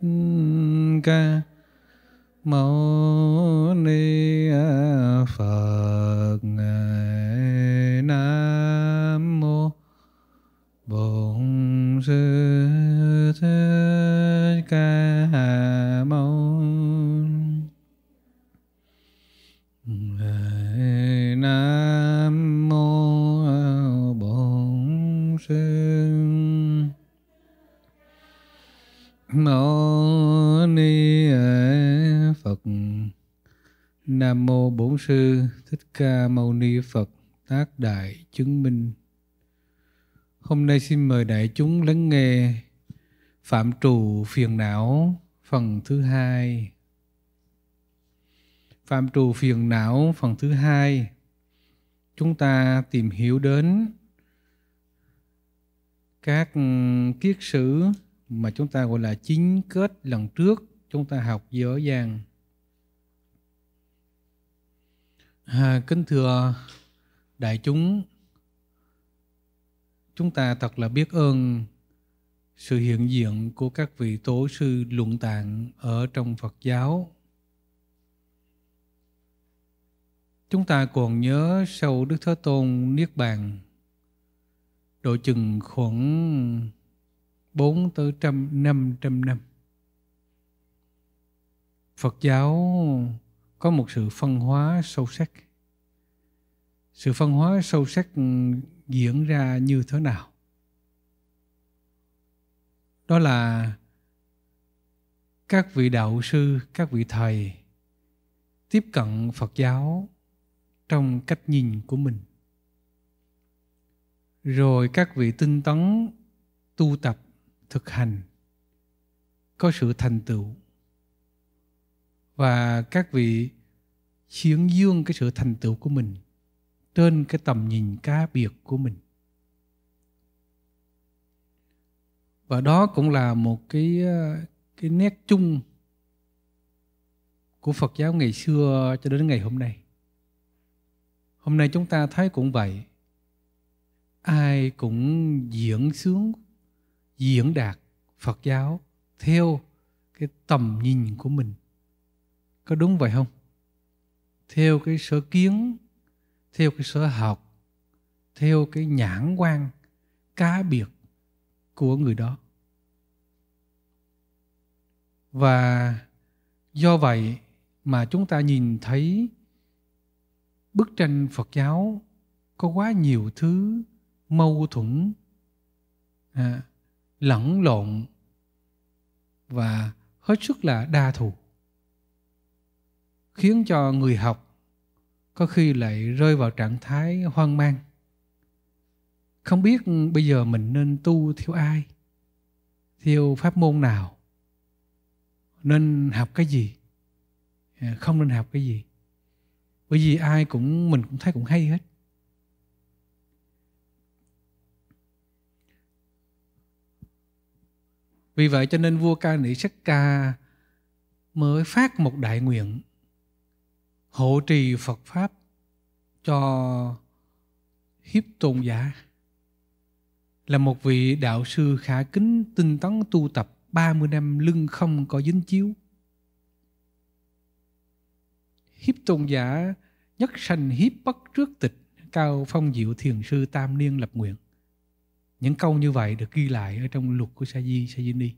thích ca mâu ni phật nam mô bổn sư thích ca mâu nam mô bổn sư mâu Nam mô Bổn sư Thích Ca Mâu Ni Phật, tác đại chứng minh. Hôm nay xin mời đại chúng lắng nghe Phạm trù phiền não phần thứ hai. Phạm trù phiền não phần thứ hai. Chúng ta tìm hiểu đến các kiết sử mà chúng ta gọi là chính kết lần trước chúng ta học dở dàng À, kính thưa đại chúng, chúng ta thật là biết ơn sự hiện diện của các vị tổ sư luận tạng ở trong Phật giáo. Chúng ta còn nhớ sau Đức Thế Tôn Niết Bàn, độ chừng khoảng bốn tới trăm năm trăm năm. Phật giáo có một sự phân hóa sâu sắc sự phân hóa sâu sắc ừ, diễn ra như thế nào đó là các vị đạo sư các vị thầy tiếp cận phật giáo trong cách nhìn của mình rồi các vị tinh tấn tu tập thực hành có sự thành tựu và các vị hiến dương cái sự thành tựu của mình trên cái tầm nhìn cá biệt của mình và đó cũng là một cái cái nét chung của Phật giáo ngày xưa cho đến ngày hôm nay. Hôm nay chúng ta thấy cũng vậy. Ai cũng diễn sướng, diễn đạt Phật giáo theo cái tầm nhìn của mình. Có đúng vậy không? theo cái sở kiến theo cái sở học theo cái nhãn quan cá biệt của người đó và do vậy mà chúng ta nhìn thấy bức tranh phật giáo có quá nhiều thứ mâu thuẫn à, lẫn lộn và hết sức là đa thù khiến cho người học có khi lại rơi vào trạng thái hoang mang không biết bây giờ mình nên tu theo ai theo pháp môn nào nên học cái gì không nên học cái gì bởi vì ai cũng mình cũng thấy cũng hay hết vì vậy cho nên vua ca nỉ sắc ca mới phát một đại nguyện hộ trì Phật Pháp cho hiếp tôn giả là một vị đạo sư khả kính tinh tấn tu tập 30 năm lưng không có dính chiếu. Hiếp tôn giả nhất sanh hiếp bất trước tịch cao phong diệu thiền sư tam niên lập nguyện. Những câu như vậy được ghi lại ở trong luật của Sa Di Sa Di Ni.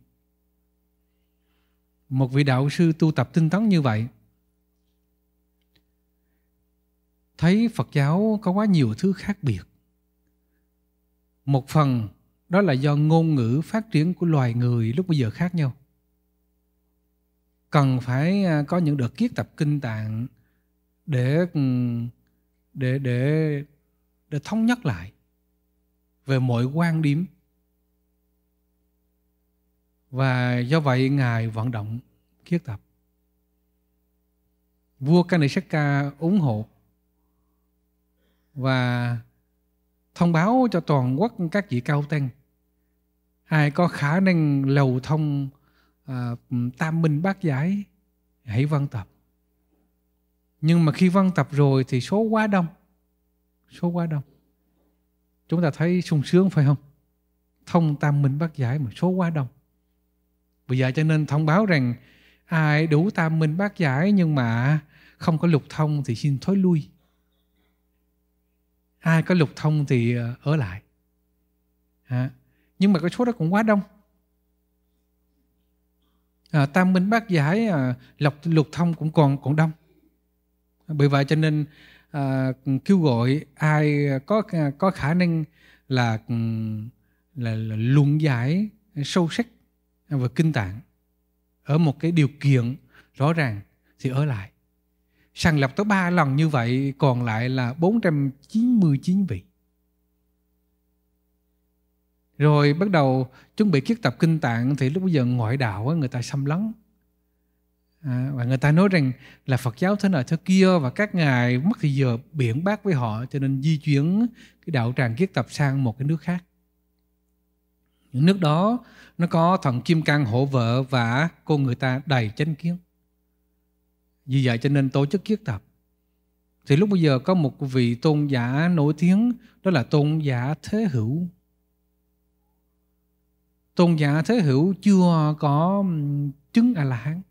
Một vị đạo sư tu tập tinh tấn như vậy thấy Phật giáo có quá nhiều thứ khác biệt. Một phần đó là do ngôn ngữ phát triển của loài người lúc bây giờ khác nhau. Cần phải à, có những đợt kiết tập kinh tạng để ừ, để để để thống nhất lại về mọi quan điểm và do vậy ngài vận động kiết tập vua Kanishka ủng hộ và thông báo cho toàn quốc các vị cao tăng ai có khả năng lầu thông à, tam minh bát giải hãy văn tập nhưng mà khi văn tập rồi thì số quá đông số quá đông chúng ta thấy sung sướng phải không thông tam minh bát giải mà số quá đông bây giờ cho nên thông báo rằng ai đủ tam minh bát giải nhưng mà không có lục thông thì xin thối lui ai có lục thông thì ờ, ở lại à, nhưng mà cái số đó cũng quá đông à, tam minh bác giải à, lộc lục thông cũng còn còn đông bởi vậy cho nên à, kêu gọi ai có à, có khả năng là là, là luận giải sâu sắc và kinh tạng ở một cái điều kiện rõ ràng thì ở lại sàng lọc tới ba lần như vậy còn lại là 499 vị. Rồi bắt đầu chuẩn bị kiết tập kinh tạng thì lúc bây giờ ngoại đạo người ta xâm lấn. À, và người ta nói rằng là Phật giáo thế này thế kia và các ngài mất thì giờ biển bác với họ cho nên di chuyển cái đạo tràng kiết tập sang một cái nước khác. Những nước đó nó có thần kim cang hỗ vợ và cô người ta đầy chánh kiến vì vậy cho nên tổ chức kiết tập. Thì lúc bây giờ có một vị tôn giả nổi tiếng đó là tôn giả Thế Hữu. Tôn giả Thế Hữu chưa có chứng A-la-hán.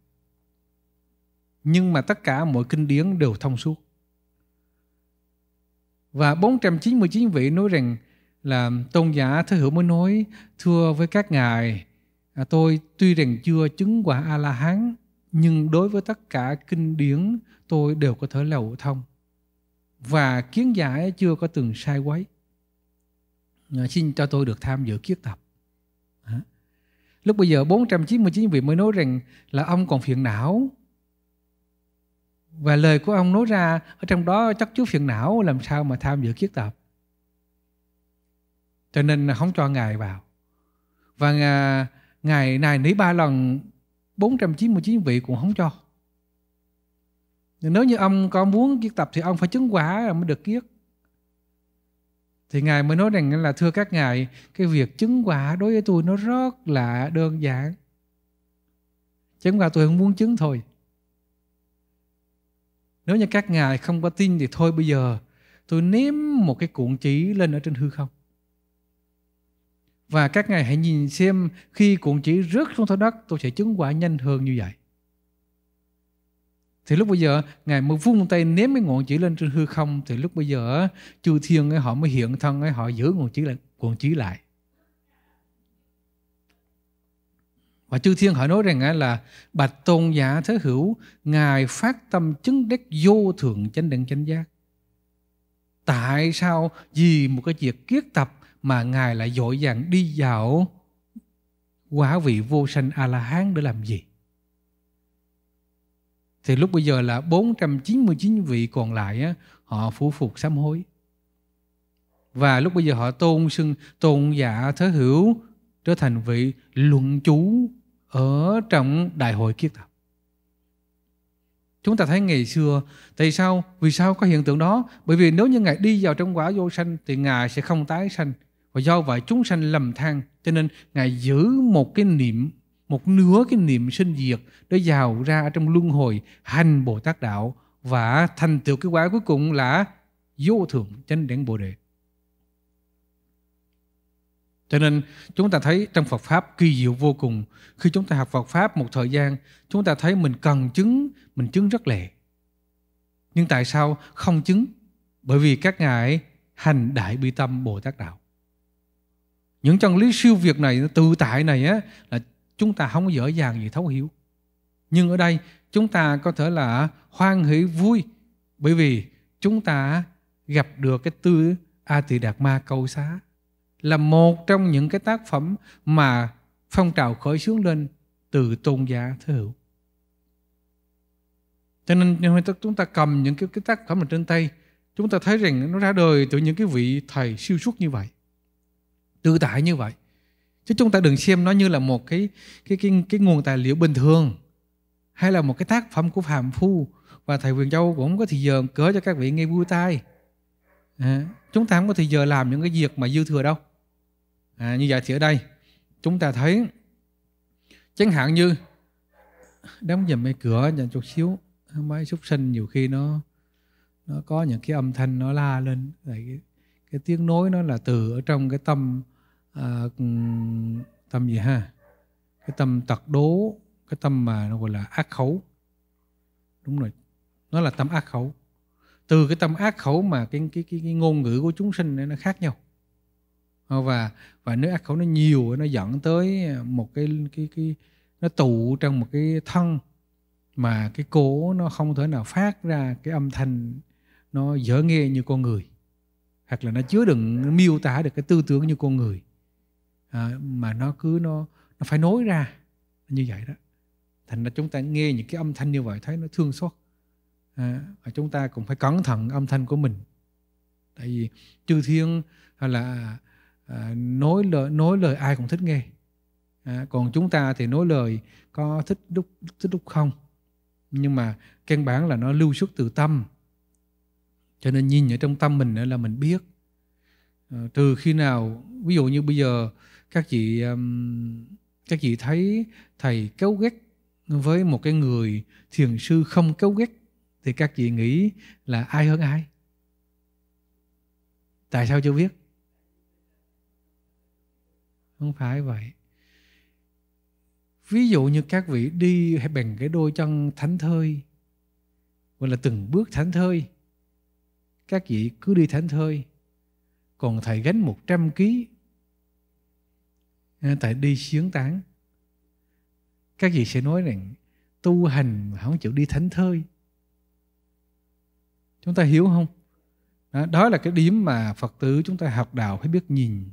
Nhưng mà tất cả mọi kinh điển đều thông suốt. Và 499 vị nói rằng là tôn giả Thế Hữu mới nói thưa với các ngài à, tôi tuy rằng chưa chứng quả A-la-hán nhưng đối với tất cả kinh điển tôi đều có thể lầu thông và kiến giải chưa có từng sai quấy xin cho tôi được tham dự kiết tập lúc bây giờ 499 vị mới nói rằng là ông còn phiền não và lời của ông nói ra ở trong đó chắc chứa phiền não làm sao mà tham dự kiết tập cho nên không cho ngài vào và ngài, ngài này nỉ ba lần 499 vị cũng không cho nếu như ông có muốn kiết tập thì ông phải chứng quả mới được kiết thì ngài mới nói rằng là thưa các ngài cái việc chứng quả đối với tôi nó rất là đơn giản chứng quả tôi không muốn chứng thôi nếu như các ngài không có tin thì thôi bây giờ tôi ném một cái cuộn chỉ lên ở trên hư không và các ngài hãy nhìn xem khi cuộn chỉ rớt xuống thác đất tôi sẽ chứng quả nhanh hơn như vậy. Thì lúc bây giờ Ngài mới vung tay ném cái ngọn chỉ lên trên hư không Thì lúc bây giờ chư thiên ấy, họ mới hiện thân ấy, Họ giữ ngọn chỉ lại, cuộn chỉ lại. Và chư thiên họ nói rằng ấy là Bạch tôn giả thế hữu Ngài phát tâm chứng đắc vô thượng chánh đẳng chánh giác Tại sao vì một cái việc kiết tập mà Ngài lại dội dàng đi dạo quả vị vô sanh A-la-hán để làm gì? Thì lúc bây giờ là 499 vị còn lại á, họ phủ phục sám hối. Và lúc bây giờ họ tôn xưng tôn giả thế hữu trở thành vị luận chú ở trong đại hội kiết tập. Chúng ta thấy ngày xưa, tại sao, vì sao có hiện tượng đó? Bởi vì nếu như Ngài đi vào trong quả vô sanh thì Ngài sẽ không tái sanh. Và do vậy chúng sanh lầm than cho nên Ngài giữ một cái niệm, một nửa cái niệm sinh diệt để giàu ra trong luân hồi hành Bồ Tát Đạo và thành tựu cái quả cuối cùng là vô thượng chánh đẳng Bồ Đề. Cho nên chúng ta thấy trong Phật Pháp kỳ diệu vô cùng. Khi chúng ta học Phật Pháp một thời gian, chúng ta thấy mình cần chứng, mình chứng rất lẹ. Nhưng tại sao không chứng? Bởi vì các ngài hành đại bi tâm Bồ Tát Đạo những chân lý siêu việt này tự tại này á là chúng ta không dễ dàng gì thấu hiểu nhưng ở đây chúng ta có thể là hoan hỷ vui bởi vì chúng ta gặp được cái tư a tỳ đạt ma câu xá là một trong những cái tác phẩm mà phong trào khởi xướng lên từ tôn giả thế hữu cho nên chúng ta cầm những cái, cái tác phẩm ở trên tay chúng ta thấy rằng nó ra đời từ những cái vị thầy siêu xuất như vậy tự tại như vậy chứ chúng ta đừng xem nó như là một cái cái cái cái nguồn tài liệu bình thường hay là một cái tác phẩm của phạm phu và thầy quyền châu cũng không có thì giờ cớ cho các vị nghe vui tai à, chúng ta không có thì giờ làm những cái việc mà dư thừa đâu à, như vậy thì ở đây chúng ta thấy chẳng hạn như đóng dùm mấy cửa nhận chút xíu mấy súc sinh nhiều khi nó nó có những cái âm thanh nó la lên cái, cái tiếng nói nó là từ ở trong cái tâm Ờ, tâm gì ha cái tâm tật đố cái tâm mà nó gọi là ác khẩu đúng rồi nó là tâm ác khẩu từ cái tâm ác khẩu mà cái cái cái, cái ngôn ngữ của chúng sinh nó khác nhau ờ, và và nếu ác khẩu nó nhiều nó dẫn tới một cái cái cái nó tụ trong một cái thân mà cái cổ nó không thể nào phát ra cái âm thanh nó dở nghe như con người hoặc là nó chứa đựng nó miêu tả được cái tư tưởng như con người à, mà nó cứ nó nó phải nối ra như vậy đó thành ra chúng ta nghe những cái âm thanh như vậy thấy nó thương xót à, và chúng ta cũng phải cẩn thận âm thanh của mình tại vì chư thiên hay ờ, là à, nói lời nói lời ai cũng thích nghe à, còn chúng ta thì nói lời có thích đúc thích đúc không nhưng mà căn bản là nó lưu xuất từ tâm cho nên nhìn ở trong tâm mình là mình biết à, trừ khi nào ví dụ như bây giờ các chị um, các chị thấy thầy cấu ghét với một cái người thiền sư không cấu ghét thì các chị nghĩ là ai hơn ai tại sao chưa biết không phải vậy ví dụ như các vị đi bằng cái đôi chân thánh thơi gọi là từng bước thánh thơi các vị cứ đi thánh thơi còn thầy gánh 100 kg Ờ, tại đi xướng tán các vị sẽ nói rằng tu hành mà không chịu đi thánh thơi chúng ta hiểu không đó, đó là cái điểm mà phật tử chúng ta học đạo phải biết nhìn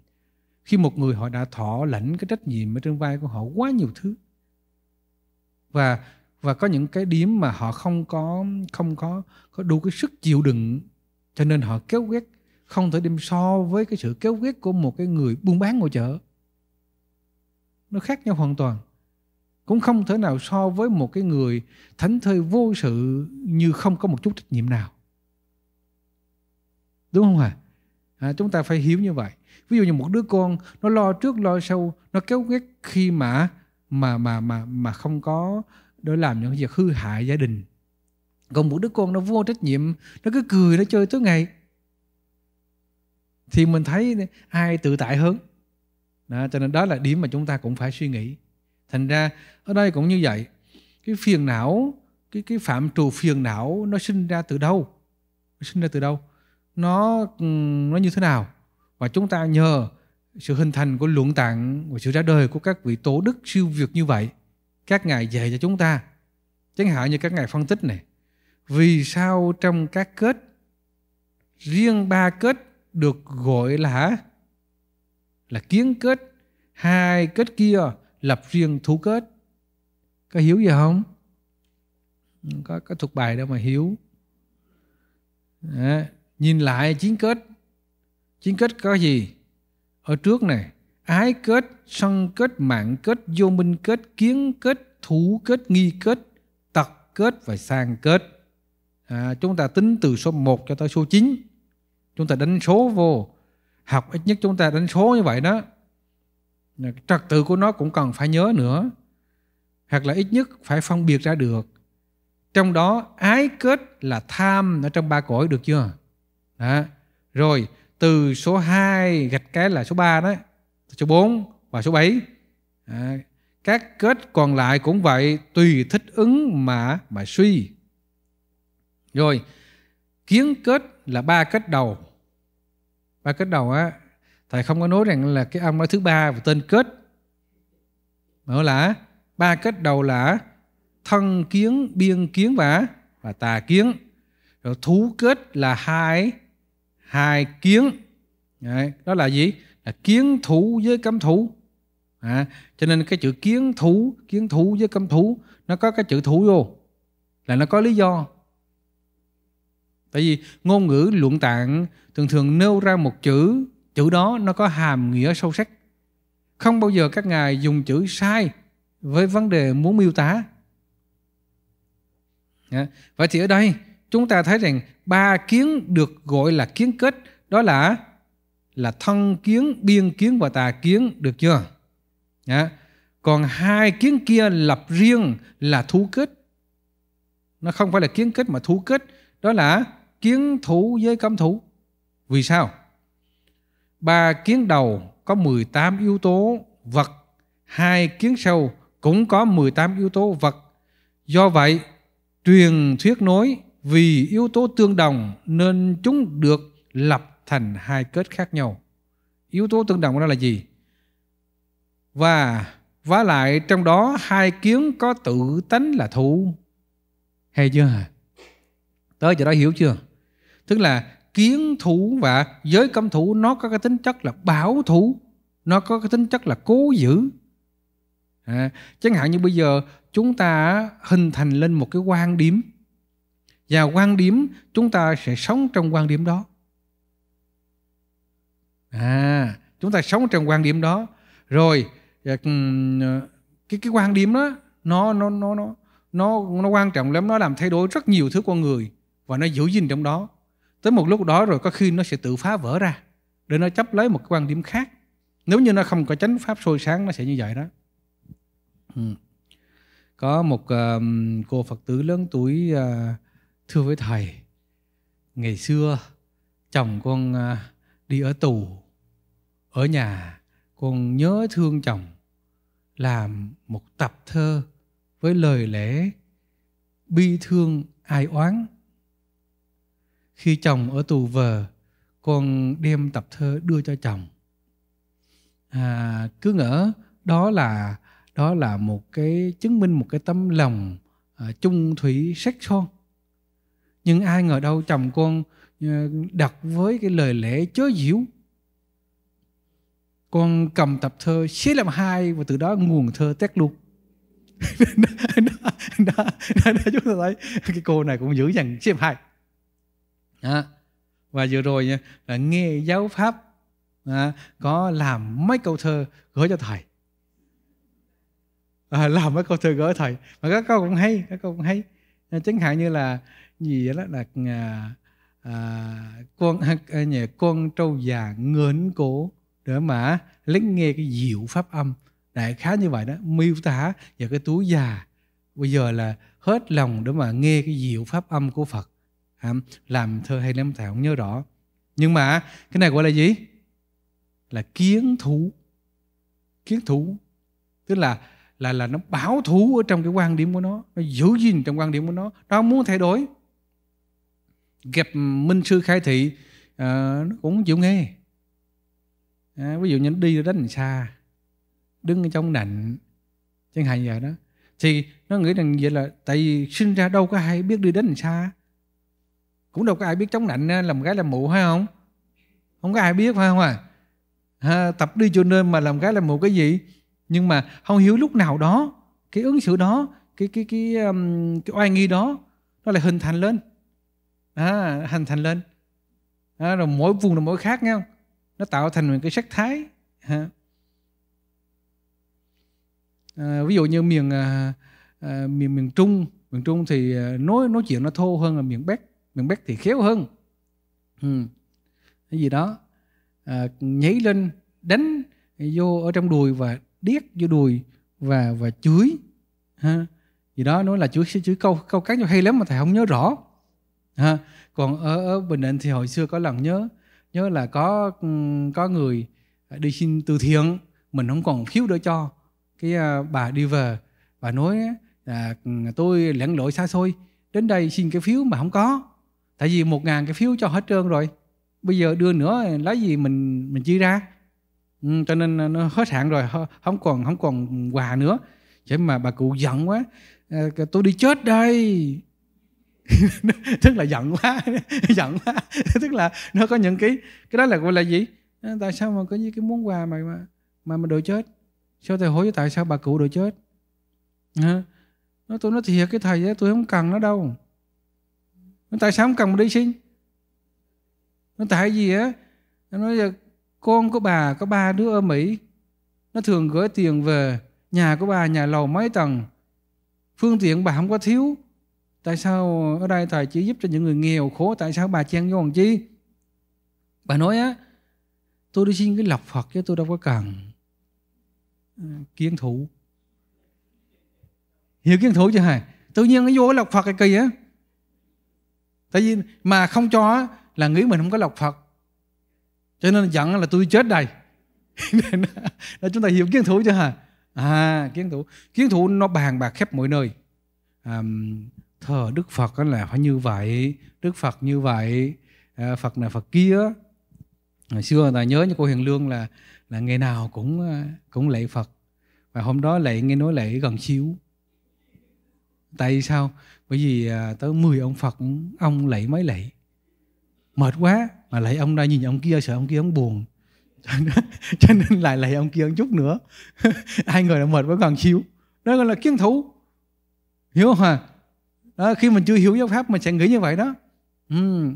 khi một người họ đã thọ lãnh cái trách nhiệm ở trên vai của họ quá nhiều thứ và và có những cái điểm mà họ không có không có có đủ cái sức chịu đựng cho nên họ kéo ghét không thể đem so với cái sự kéo ghét của một cái người buôn bán ngồi chợ nó khác nhau hoàn toàn cũng không thể nào so với một cái người thánh thơi vô sự như không có một chút trách nhiệm nào đúng không ạ à? à, chúng ta phải hiểu như vậy ví dụ như một đứa con nó lo trước lo sau nó kéo ghét khi mà mà mà mà mà không có để làm những việc hư hại gia đình còn một đứa con nó vô trách nhiệm nó cứ cười nó chơi tối ngày thì mình thấy ai tự tại hơn đó, cho nên đó là điểm mà chúng ta cũng phải suy nghĩ thành ra ở đây cũng như vậy cái phiền não cái cái phạm trù phiền não nó sinh ra từ đâu nó sinh ra từ đâu nó ừ, nó như thế nào và chúng ta nhờ sự hình thành của luận tạng và sự ra đời của các vị tổ đức siêu việt như vậy các ngài dạy cho chúng ta chẳng hạn như các ngài phân tích này vì sao trong các kết riêng ba kết được gọi là là kiến kết hai kết kia lập riêng thú kết có hiếu gì không có có thuộc bài đâu mà hiếu Đấy. nhìn lại chiến kết chiến kết có gì ở trước này ái kết sân kết mạng kết vô minh kết kiến kết thủ kết nghi kết tật kết và sang kết à, chúng ta tính từ số 1 cho tới số 9 chúng ta đánh số vô học ít nhất chúng ta đánh số như vậy đó trật tự của nó cũng cần phải nhớ nữa hoặc là ít nhất phải phân biệt ra được trong đó ái kết là tham ở trong ba cõi được chưa đó. rồi từ số 2 gạch cái là số 3 đó số 4 và số 7 à, các kết còn lại cũng vậy tùy thích ứng mà mà suy rồi kiến kết là ba kết đầu ba kết đầu á thầy không có nói rằng là cái âm nói thứ ba và tên kết mà là ba kết đầu là thân kiến biên kiến và và tà kiến rồi thú kết là hai hai kiến Đấy, đó là gì là kiến thủ với cấm thủ à, cho nên cái chữ kiến thủ kiến thủ với cấm thủ nó có cái chữ thủ vô là nó có lý do Tại vì ngôn ngữ luận tạng thường thường nêu ra một chữ, chữ đó nó có hàm nghĩa sâu sắc. Không bao giờ các ngài dùng chữ sai với vấn đề muốn miêu tả. Dạ. Vậy thì ở đây chúng ta thấy rằng ba kiến được gọi là kiến kết đó là là thân kiến, biên kiến và tà kiến được chưa? Đó. Dạ. Còn hai kiến kia lập riêng là thú kết. Nó không phải là kiến kết mà thú kết đó là kiến thủ với cấm thủ. Vì sao? Ba kiến đầu có 18 yếu tố vật, hai kiến sau cũng có 18 yếu tố vật. Do vậy, truyền thuyết nối vì yếu tố tương đồng nên chúng được lập thành hai kết khác nhau. Yếu tố tương đồng đó là gì? Và vả lại trong đó hai kiến có tự tánh là thủ. Hay chưa? Tới giờ đó hiểu chưa? tức là kiến thủ và giới cấm thủ nó có cái tính chất là bảo thủ nó có cái tính chất là cố giữ à, chẳng hạn như bây giờ chúng ta hình thành lên một cái quan điểm và quan điểm chúng ta sẽ sống trong quan điểm đó à chúng ta sống trong quan điểm đó rồi à, à, cái cái quan điểm đó nó nó nó nó nó nó quan trọng lắm nó làm thay đổi rất nhiều thứ con người và nó giữ gìn trong đó tới một lúc đó rồi có khi nó sẽ tự phá vỡ ra để nó chấp lấy một quan điểm khác nếu như nó không có chánh pháp sôi sáng nó sẽ như vậy đó ừ. có một ờ, cô phật tử lớn tuổi ờ, thưa với thầy ngày xưa chồng con ờ, đi ở tù ở nhà con nhớ thương chồng làm một tập thơ với lời lẽ bi thương ai oán khi chồng ở tù về, con đem tập thơ đưa cho chồng. À, cứ ngỡ đó là đó là một cái chứng minh một cái tấm lòng à, chung thủy sắc son. Nhưng ai ngờ đâu chồng con đặt với cái lời lẽ chớ diễu con cầm tập thơ xé làm hai và từ đó nguồn thơ tét luôn đó, đó, đó, đó, chúng ta thấy cái cô này cũng giữ dằn xếp hai à, và vừa rồi là nghe giáo pháp à, có làm mấy câu thơ gửi cho thầy à, làm mấy câu thơ gửi thầy mà các câu cũng hay các câu cũng hay à, chẳng hạn như là gì đó là à, à, con à, à nhà con trâu già ngưỡng cổ để mà lắng nghe cái diệu pháp âm đại khái như vậy đó miêu tả và cái túi già bây giờ là hết lòng để mà nghe cái diệu pháp âm của Phật À, làm thơ hay làm thầy không nhớ rõ nhưng mà cái này gọi là gì là kiến thủ kiến thủ tức là là là nó bảo thủ ở trong cái quan điểm của nó nó giữ gìn trong quan điểm của nó nó muốn thay đổi gặp minh sư khai thị à, nó cũng chịu nghe à, ví dụ như đi đánh xa đứng ở trong nạnh chẳng hạn vậy đó thì nó nghĩ rằng vậy là tại vì sinh ra đâu có hay biết đi đến xa cũng đâu có ai biết chống nạnh làm gái làm mụ hay không không có ai biết phải không à ha, tập đi cho nên mà làm gái làm mụ cái gì nhưng mà không hiểu lúc nào đó cái ứng xử đó cái cái cái cái, um, cái oai nghi đó nó lại hình thành lên à, hình thành lên à, rồi mỗi vùng là mỗi khác nhau nó tạo thành một cái sắc thái ha. À, ví dụ như miền à, à, miền miền trung miền trung thì à, nói nói chuyện nó thô hơn là miền bắc miền bắc thì khéo hơn ừ. cái gì đó à, nhảy lên đánh vô ở trong đùi và điếc vô đùi và và chửi ha gì đó nói là chửi chửi câu câu cắt cho hay lắm mà thầy không nhớ rõ ha còn ở, ở bình định thì hồi xưa có lần nhớ nhớ là có ừ, có người đi xin từ thiện mình không còn phiếu đỡ cho cái à, bà đi về bà nói là tôi lặn lội xa xôi đến đây xin cái phiếu mà không có tại vì một ngàn cái phiếu cho hết trơn rồi bây giờ đưa nữa lấy gì mình mình chia ra ừ, cho nên nó hết hạn rồi không còn không còn quà nữa vậy mà bà cụ giận quá à, tôi đi chết đây tức là giận quá giận quá tức là nó có những cái cái đó là gọi là gì ờ, tại sao mà có những cái món quà mà mà mà, mà đồ chết sao thầy hối tại sao bà cụ đồ chết à, nó tôi nói thiệt cái thầy ấy, tôi không cần nó đâu nó tại sao không cần đi sinh nó tại gì á nó nói là con của bà có ba đứa ở mỹ nó thường gửi tiền về nhà của bà nhà lầu mấy tầng phương tiện bà không có thiếu tại sao ở đây thầy chỉ giúp cho những người nghèo khổ tại sao bà chen vô còn chi bà nói á tôi đi xin cái lọc phật chứ tôi đâu có cần ờ, kiến thủ hiểu kiến thủ chưa hả tự nhiên nó vô cái lọc phật cái kỳ á tại vì mà không cho là nghĩ mình không có lọc phật cho nên giận là tôi chết đây để chúng ta hiểu kiến thủ chưa hả à kiến thủ kiến thủ nó bàn bạc khắp mọi nơi à, thờ đức phật là phải như vậy đức phật như vậy à, phật này phật kia hồi xưa ta nhớ như cô hiền lương là là ngày nào cũng à, cũng lạy phật và hôm đó lạy nghe nói lạy gần chiếu tại sao bởi vì à, tới 10 ông Phật ông lạy mấy lạy mệt quá mà lạy ông ra nhìn ông kia sợ ông kia ông buồn cho nên, cho nên lại lạy ông kia một chút nữa hai người là mệt với gần xíu đó gọi là kiến thủ hiểu không à đó, khi mình chưa hiểu giáo pháp mình sẽ nghĩ như vậy đó ừ.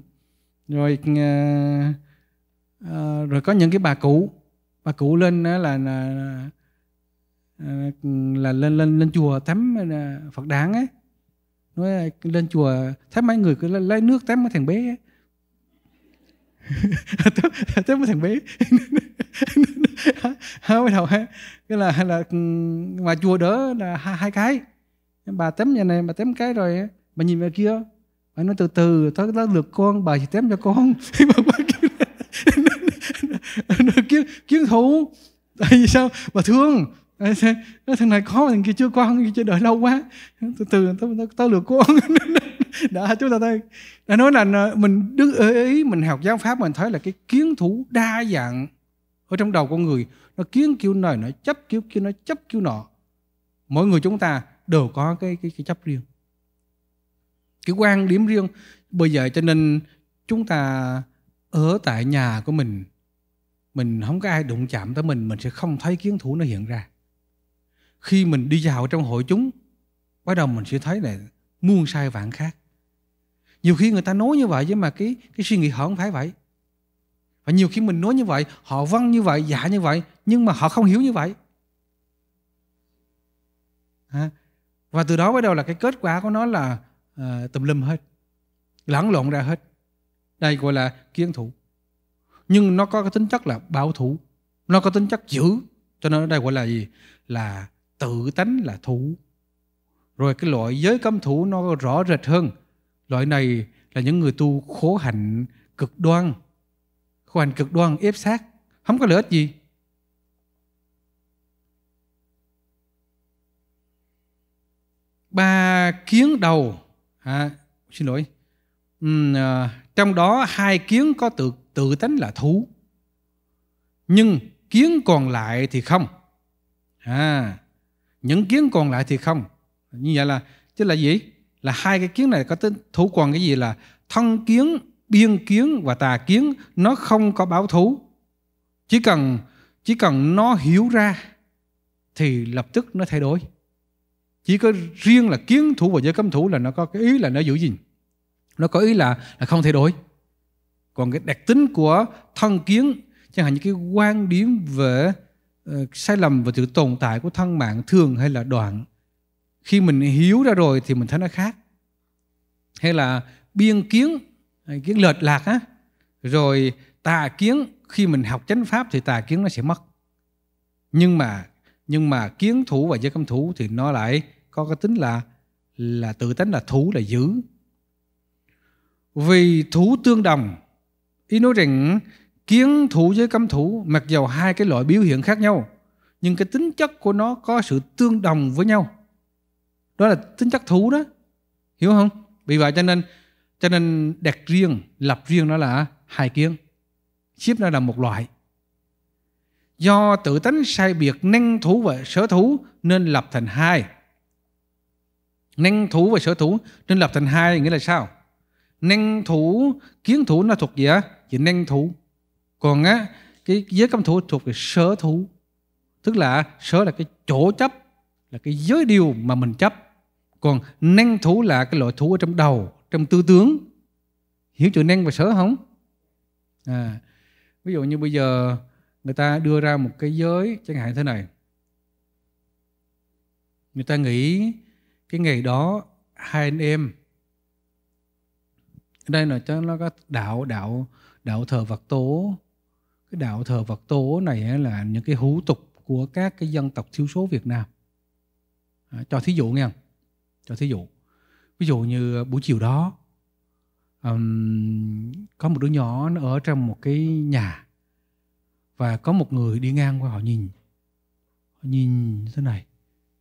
rồi à, à, rồi có những cái bà cụ bà cụ lên là là, là, là lên lên lên chùa tắm à, Phật đản ấy nói là lên chùa thấy mấy người cứ lấy nước tắm mấy thằng bé tắm mấy thằng bé hả bắt đầu cái là là mà chùa đỡ là hai, hai cái bà tém nhà này bà tém cái rồi bà nhìn về kia bà nói từ từ thôi tới lượt con bà chỉ tém cho con bà kiếm kiếm thủ tại vì sao bà thương nói thằng này khó thằng kia chưa qua thằng kia chưa đợi lâu quá từ từ tới tới lượt của ông đã chúng ta đây đã nói là mình đứng ở ý mình học giáo pháp mình thấy là cái kiến thủ đa dạng ở trong đầu con người nó kiến kiểu này nó chấp kiểu kia nó chấp kiểu nọ mỗi người chúng ta đều có cái cái, cái chấp riêng cái quan điểm riêng bây giờ cho nên chúng ta ở tại nhà của mình mình không có ai đụng chạm tới mình mình sẽ không thấy kiến thủ nó hiện ra khi mình đi vào trong hội chúng bắt đầu mình sẽ thấy là muôn sai vạn khác nhiều khi người ta nói như vậy nhưng mà cái cái suy nghĩ họ không phải vậy và nhiều khi mình nói như vậy họ văn vâng như vậy dạ như vậy nhưng mà họ không hiểu như vậy à, và từ đó bắt đầu là cái kết quả của nó là à, tùm lum hết lẫn lộn ra hết đây gọi là kiến thủ nhưng nó có cái tính chất là bảo thủ nó có tính chất giữ cho nên ở đây gọi là gì là tự tánh là thủ rồi cái loại giới cấm thủ nó rõ rệt hơn loại này là những người tu khổ hạnh cực đoan khổ hạnh cực đoan ép sát không có lợi ích gì ba kiến đầu à, xin lỗi uhm, à, trong đó hai kiến có tự tự tánh là thú nhưng kiến còn lại thì không à, những kiến còn lại thì không như vậy là chứ là gì là hai cái kiến này có tính thủ còn cái gì là thân kiến biên kiến và tà kiến nó không có báo thú chỉ cần chỉ cần nó hiểu ra thì lập tức nó thay đổi chỉ có riêng là kiến thủ và giới cấm thủ là nó có cái ý là nó giữ gìn nó có ý là là không thay đổi còn cái đặc tính của thân kiến chẳng hạn như cái quan điểm về Ờ, sai lầm và sự tồn tại của thân mạng thường hay là đoạn khi mình hiếu ra rồi thì mình thấy nó khác hay là biên kiến à, kiến lệch lạc á rồi tà kiến khi mình học chánh pháp thì tà kiến nó sẽ mất nhưng mà nhưng mà kiến thủ và giới cấm thủ thì nó lại có cái tính là là tự tánh là thủ là giữ vì thủ tương đồng ý nói rằng kiến thủ với cấm thủ mặc dầu hai cái loại biểu hiện khác nhau nhưng cái tính chất của nó có sự tương đồng với nhau đó là tính chất thủ đó hiểu không vì vậy cho nên cho nên đặt riêng lập riêng nó là hai kiến chiếp nó là một loại do tự tánh sai biệt năng thủ và sở thủ nên lập thành hai năng thủ và sở thủ nên lập thành hai nghĩa là sao năng thủ kiến thủ nó thuộc gì á chỉ năng thủ còn á cái giới cấm thủ thuộc về sở thủ tức là sở là cái chỗ chấp là cái giới điều mà mình chấp còn năng thủ là cái loại thủ ở trong đầu trong tư tưởng hiểu chữ năng và sở không à, ví dụ như bây giờ người ta đưa ra một cái giới chẳng hạn thế này người ta nghĩ cái ngày đó hai anh em đây là cho nó có đạo đạo đạo thờ vật tố cái đạo thờ Phật tổ này là những cái hủ tục của các cái dân tộc thiểu số Việt Nam à, cho thí dụ nghe cho thí dụ ví dụ như buổi chiều đó um, có một đứa nhỏ nó ở trong một cái nhà và có một người đi ngang qua họ nhìn họ nhìn thế này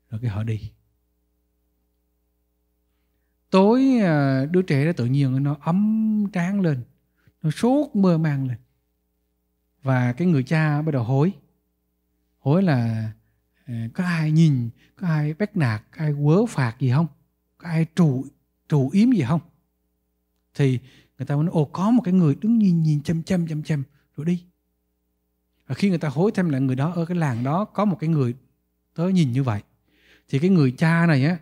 rồi cái họ đi tối à, đứa trẻ nó tự nhiên nó ấm tráng lên nó sốt mơ mang lên và cái người cha bắt đầu hối hối là ờ, có ai nhìn có ai bắt nạt có ai quớ phạt gì không có ai trù trù yếm gì không thì người ta nói ồ có một cái người đứng nhìn nhìn chăm chăm chăm chăm rồi đi và khi người ta hối thêm là người đó ở cái làng đó có một cái người tới nhìn như vậy thì cái người cha này á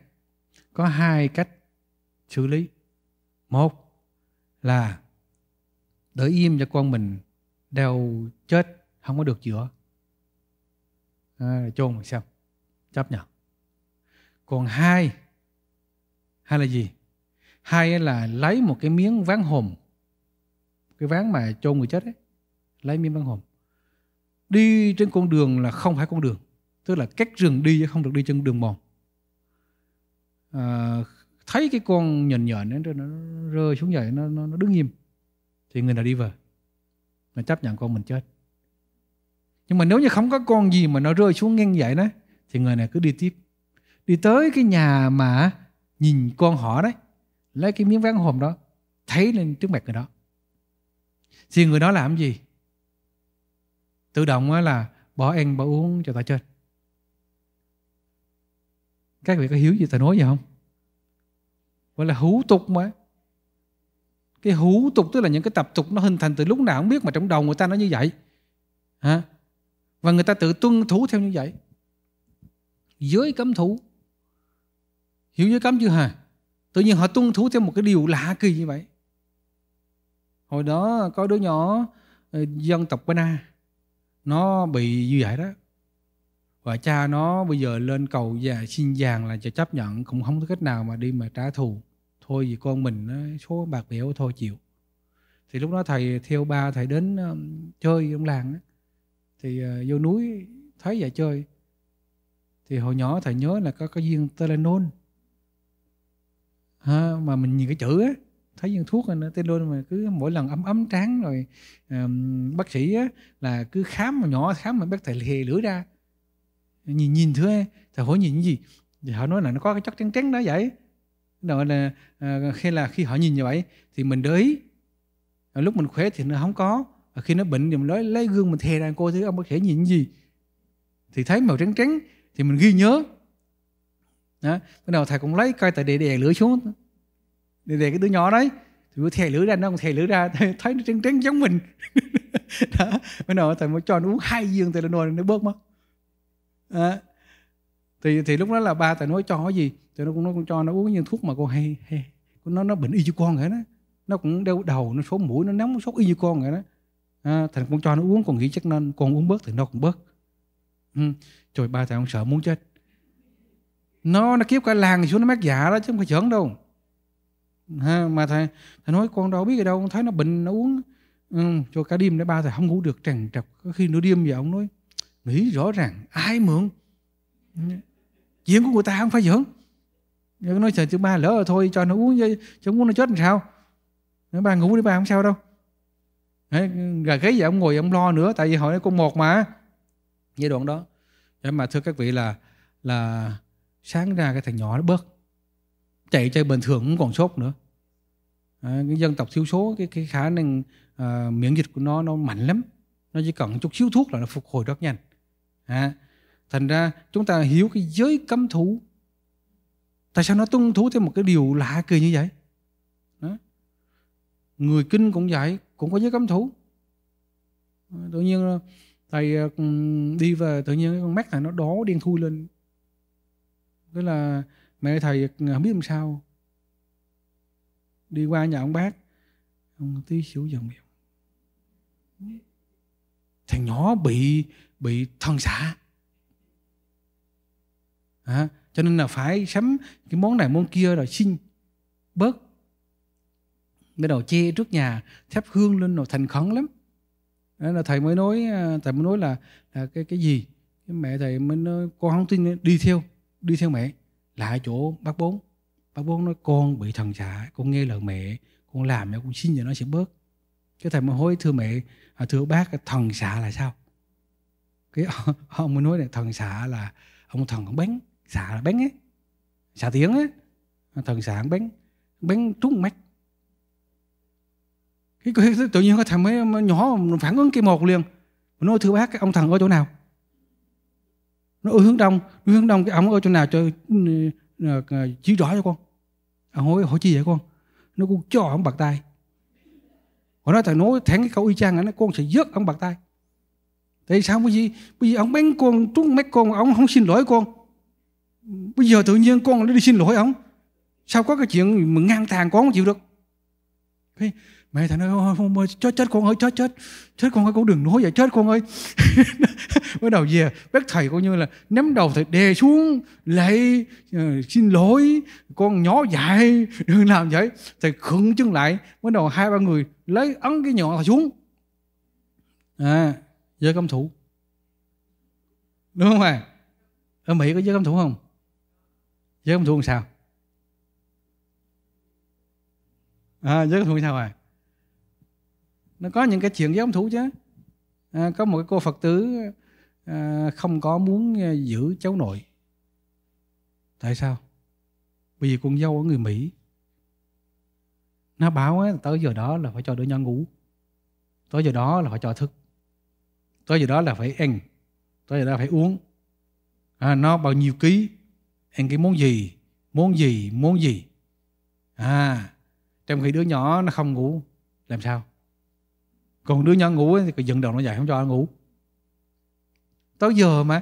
có hai cách xử lý một là đợi im cho con mình đều chết không có được chữa à, chôn làm xem chấp nhận còn hai hai là gì hai là lấy một cái miếng ván hồn cái ván mà chôn người chết ấy lấy miếng ván hồn đi trên con đường là không phải con đường tức là cách rừng đi chứ không được đi trên đường mòn à, thấy cái con nhện nhện nó, nó rơi xuống vậy nó, nó, nó đứng im thì người nào đi về nó chấp nhận con mình chết nhưng mà nếu như không có con gì mà nó rơi xuống ngang vậy đó thì người này cứ đi tiếp đi tới cái nhà mà nhìn con họ đấy lấy cái miếng ván hồn đó thấy lên trước mặt người đó thì người đó làm gì tự động là bỏ ăn bỏ uống cho ta chết các vị có hiểu gì ta nói gì không gọi là hữu tục mà cái hữu tục tức là những cái tập tục nó hình thành từ lúc nào không biết mà trong đầu người ta nó như vậy hả và người ta tự tuân thủ theo như vậy giới cấm thủ hiểu giới cấm chưa hả tự nhiên họ tuân thủ theo một cái điều lạ kỳ như vậy hồi đó có đứa nhỏ ờ, dân tộc bên A nó bị như vậy đó và cha nó bây giờ lên cầu và xin vàng là cho chấp nhận cũng không có cách nào mà đi mà trả thù thôi vì con mình số bạc bẽo thôi chịu thì lúc đó thầy theo ba thầy đến um, chơi trong làng thì ờ, vô núi thấy và chơi thì hồi nhỏ thầy nhớ là có cái viên telenol ha, mà mình nhìn cái chữ á thấy viên thuốc rồi nó telenol mà cứ mỗi lần ấm ấm tráng rồi um, bác sĩ á, là cứ khám mà nhỏ khám mà bác thầy hề lưỡi ra nhìn nhìn thưa thầy hỏi nhìn cái gì thì họ nói là nó có cái chất trắng trắng đó vậy đó là ờ, khi là khi họ nhìn như vậy thì mình để ý lúc mình khỏe thì nó không có và khi nó bệnh thì mình nói lấy gương mình thề ra cô thứ ông bác sĩ nhìn gì thì thấy màu trắng trắng thì mình ghi nhớ đó. bắt đầu thầy cũng lấy coi tại để đè lửa xuống để đè cái đứa nhỏ đấy thì cứ thề lửa ra nó cũng thề lửa ra thấy nó trắng trắng giống mình đó bắt đầu thầy mới cho nó uống hai dương tại nó nó bớt mất đó thì thì lúc đó là ba tại nói cho hỏi gì thì nó cũng nói con cho nó uống những thuốc mà con hay hay nó nó bệnh y như con vậy đó nó cũng đau đầu nó sốt mũi nó nóng sốt y như con vậy đó à, thành con cho nó uống còn nghĩ chắc nên con uống bớt thì nó cũng bớt ừ. trời ba tại ông sợ muốn chết nó nó kiếp cả làng xuống nó mát giả dạ đó chứ không phải giỡn đâu ha, mà thầy, thầy nói con đâu biết gì đâu con thấy nó bệnh nó uống ừ, cho cả đêm nữa ba thầy không ngủ được trằn trọc có khi nó đêm vậy ông nói nghĩ rõ ràng ai mượn ừ chuyện của người ta không phải giỡn nhưng nói trời chứ ba lỡ rồi thôi cho nó uống chứ không uống nó chết làm sao Nếu ba ngủ đi ba không sao đâu Đấy, gà ghế vậy ông ngồi ông lo nữa tại vì hồi con một mà giai đoạn đó Đấy mà thưa các vị là là sáng ra cái thằng nhỏ nó bớt chạy chơi bình thường cũng còn sốt nữa à, cái dân tộc thiểu số cái, cái khả năng à, miễn dịch của nó nó mạnh lắm nó chỉ cần chút xíu thuốc là nó phục hồi rất nhanh à, thành ra chúng ta hiểu cái giới cấm thủ tại sao nó tuân thủ theo một cái điều lạ kỳ như vậy đó. người kinh cũng vậy cũng có giới cấm thủ tự nhiên thầy ờ, ừ, đi về tự nhiên con mắt thầy nó đỏ đen thui lên tức là mẹ thầy ờ, không biết làm sao đi qua nhà ông bác ông tí xíu dần miệng thằng nhỏ bị bị thân xạ à, cho nên là phải sắm cái món này món kia rồi xin bớt bắt đầu che trước nhà thắp hương lên rồi thành khẩn lắm đó là thầy mới nói à, thầy mới nói là, là cái cái gì mẹ thầy mới nói, con không tin đi theo đi theo mẹ lại chỗ bác bốn bác bốn nói con bị thần xạ con nghe lời mẹ con làm mẹ con xin cho nó sẽ bớt cái thầy mới hối thưa mẹ à, thưa bác thần xạ là sao cái ông mới nói là thần xạ là ông thần bánh xả bánh ấy xả tiếng ấy thần xả bánh bánh trúng mắt. cái, cái tự nhiên cái thằng ấy nhỏ phản ứng cái một liền nó thưa bác ông thần ở chỗ nào nó ở hướng đông hướng đông cái ông ở chỗ nào cho ờ, ờ, chỉ rõ cho con ông à, hỏi hỏi chi vậy con nó cũng cho ông bạc tay họ nói thằng nói thẳng cái câu y chang nó con sẽ giết ông bạc tay tại sao bởi vì bởi vì ông bán con trúng mắt con ông không xin lỗi con bây giờ tự nhiên con nó đi xin lỗi ông sao có cái chuyện mà ngang tàn con không chịu được Thế, mẹ thằng ơi không chết chết con ơi chết chết chết con ơi cũng đừng nói vậy chết con ơi bắt đầu về bác thầy coi như là nắm đầu thầy đè xuống lại ờ, xin lỗi con nhỏ dại đừng làm vậy thầy khựng chân lại bắt đầu hai ba người lấy ấn cái nhọn thầy xuống à giới cấm thủ đúng không ạ ở mỹ có giới cấm thủ không giới không thu làm sao à, giới công thu sao à nó có những cái chuyện giới không thu chứ à, có một cái cô phật tử à, không có muốn à, giữ cháu nội tại sao bởi vì con dâu ở người mỹ nó báo ấy, tới giờ đó là phải cho đứa nhỏ ngủ tới giờ đó là phải cho thức tới giờ đó là phải ăn tới giờ đó là phải uống à, nó bao nhiêu ký em cứ muốn gì muốn gì muốn gì à trong khi đứa nhỏ nó không ngủ làm sao còn đứa nhỏ ngủ thì cái vận động nó dậy không cho nó ngủ tới giờ mà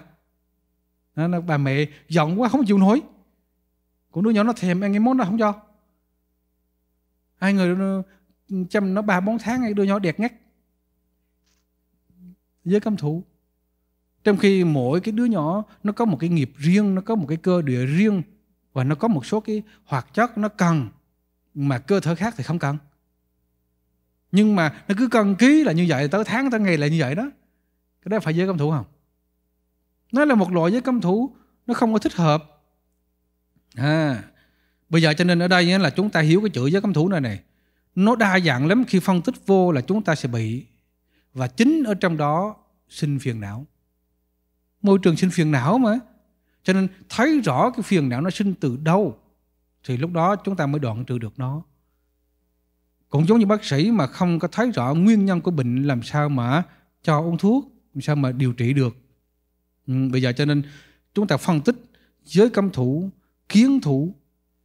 nó, nó, bà mẹ giận quá không chịu nổi còn đứa nhỏ nó thèm ăn cái món đó không cho hai người chăm nó ba bốn tháng đứa nhỏ đẹp ngắt với căm thụ trong khi mỗi cái đứa nhỏ nó có một cái nghiệp riêng nó có một cái cơ địa riêng và nó có một số cái hoạt chất nó cần mà cơ thể khác thì không cần nhưng mà nó cứ cần ký là như vậy tới tháng tới ngày là như vậy đó cái đó phải giới cấm thủ không nó là một loại giới cấm thủ nó không có thích hợp à bây giờ cho nên ở đây là chúng ta hiểu cái chữ giới cấm thủ này này nó đa dạng lắm khi phân tích vô là chúng ta sẽ bị và chính ở trong đó sinh phiền não môi trường sinh phiền não mà cho nên thấy rõ cái phiền não nó sinh từ đâu thì lúc đó chúng ta mới đoạn trừ được nó cũng giống như bác sĩ mà không có thấy rõ nguyên nhân của bệnh làm sao mà cho uống thuốc làm sao mà điều trị được ừ, bây giờ cho nên chúng ta phân tích giới cấm thủ kiến thủ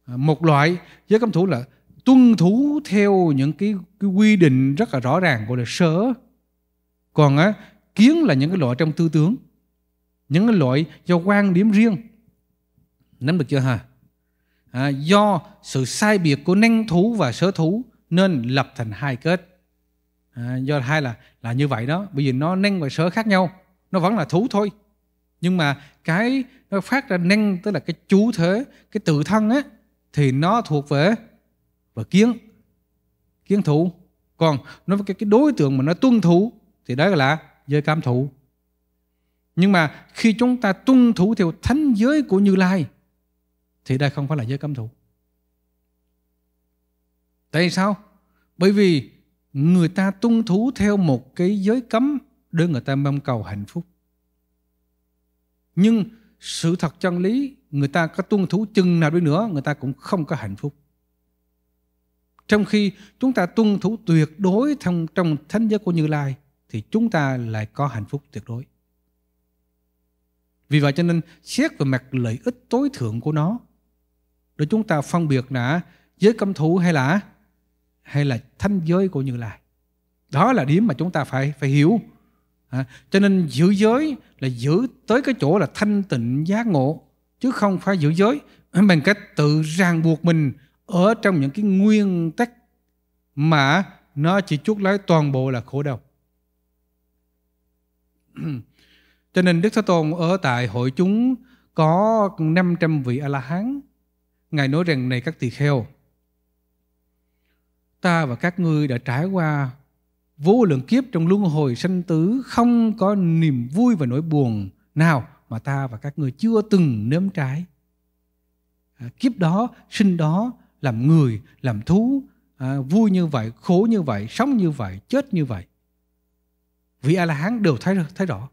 à, một loại giới cấm thủ là tuân thủ theo những cái, cái quy định rất là rõ ràng gọi là sở còn á, kiến là những cái loại trong tư tưởng những loại do quan điểm riêng nắm được chưa hả à, do sự sai biệt của năng thú và sở thú nên lập thành hai kết à, do hai là là như vậy đó bởi vì nó năng và sở khác nhau nó vẫn là thú thôi nhưng mà cái nó phát ra năng tức là cái chú thế cái tự thân á thì nó thuộc về và kiến kiến thủ còn nói với cái, cái đối tượng mà nó tuân thủ thì đó là giới cam thủ nhưng mà khi chúng ta tuân thủ theo thánh giới của Như Lai thì đây không phải là giới cấm thủ. Tại sao? Bởi vì người ta tuân thủ theo một cái giới cấm để người ta mong cầu hạnh phúc. Nhưng sự thật chân lý người ta có tuân thủ chừng nào đi nữa người ta cũng không có hạnh phúc. Trong khi chúng ta tuân thủ tuyệt đối trong, trong thánh giới của Như Lai thì chúng ta lại có hạnh phúc tuyệt đối. Vì vậy cho nên xét về mặt lợi ích tối thượng của nó để chúng ta phân biệt là giới cấm thủ hay là hay là thanh giới của Như Lai. Đó là điểm mà chúng ta phải phải hiểu. À, cho nên giữ giới là giữ tới cái chỗ là thanh tịnh giác ngộ chứ không phải giữ giới bằng cách tự ràng buộc mình ở trong những cái nguyên tắc mà nó chỉ chút lấy toàn bộ là khổ đau cho nên Đức Thế Tôn ở tại hội chúng có 500 vị A-la-hán. Ngài nói rằng này các tỳ kheo, ta và các ngươi đã trải qua vô lượng kiếp trong luân hồi sanh tử không có niềm vui và nỗi buồn nào mà ta và các ngươi chưa từng nếm trải. À, kiếp đó, sinh đó, làm người, làm thú, à, vui như vậy, khổ như vậy, sống như vậy, chết như vậy. Vì A-la-hán đều thấy, thấy rõ.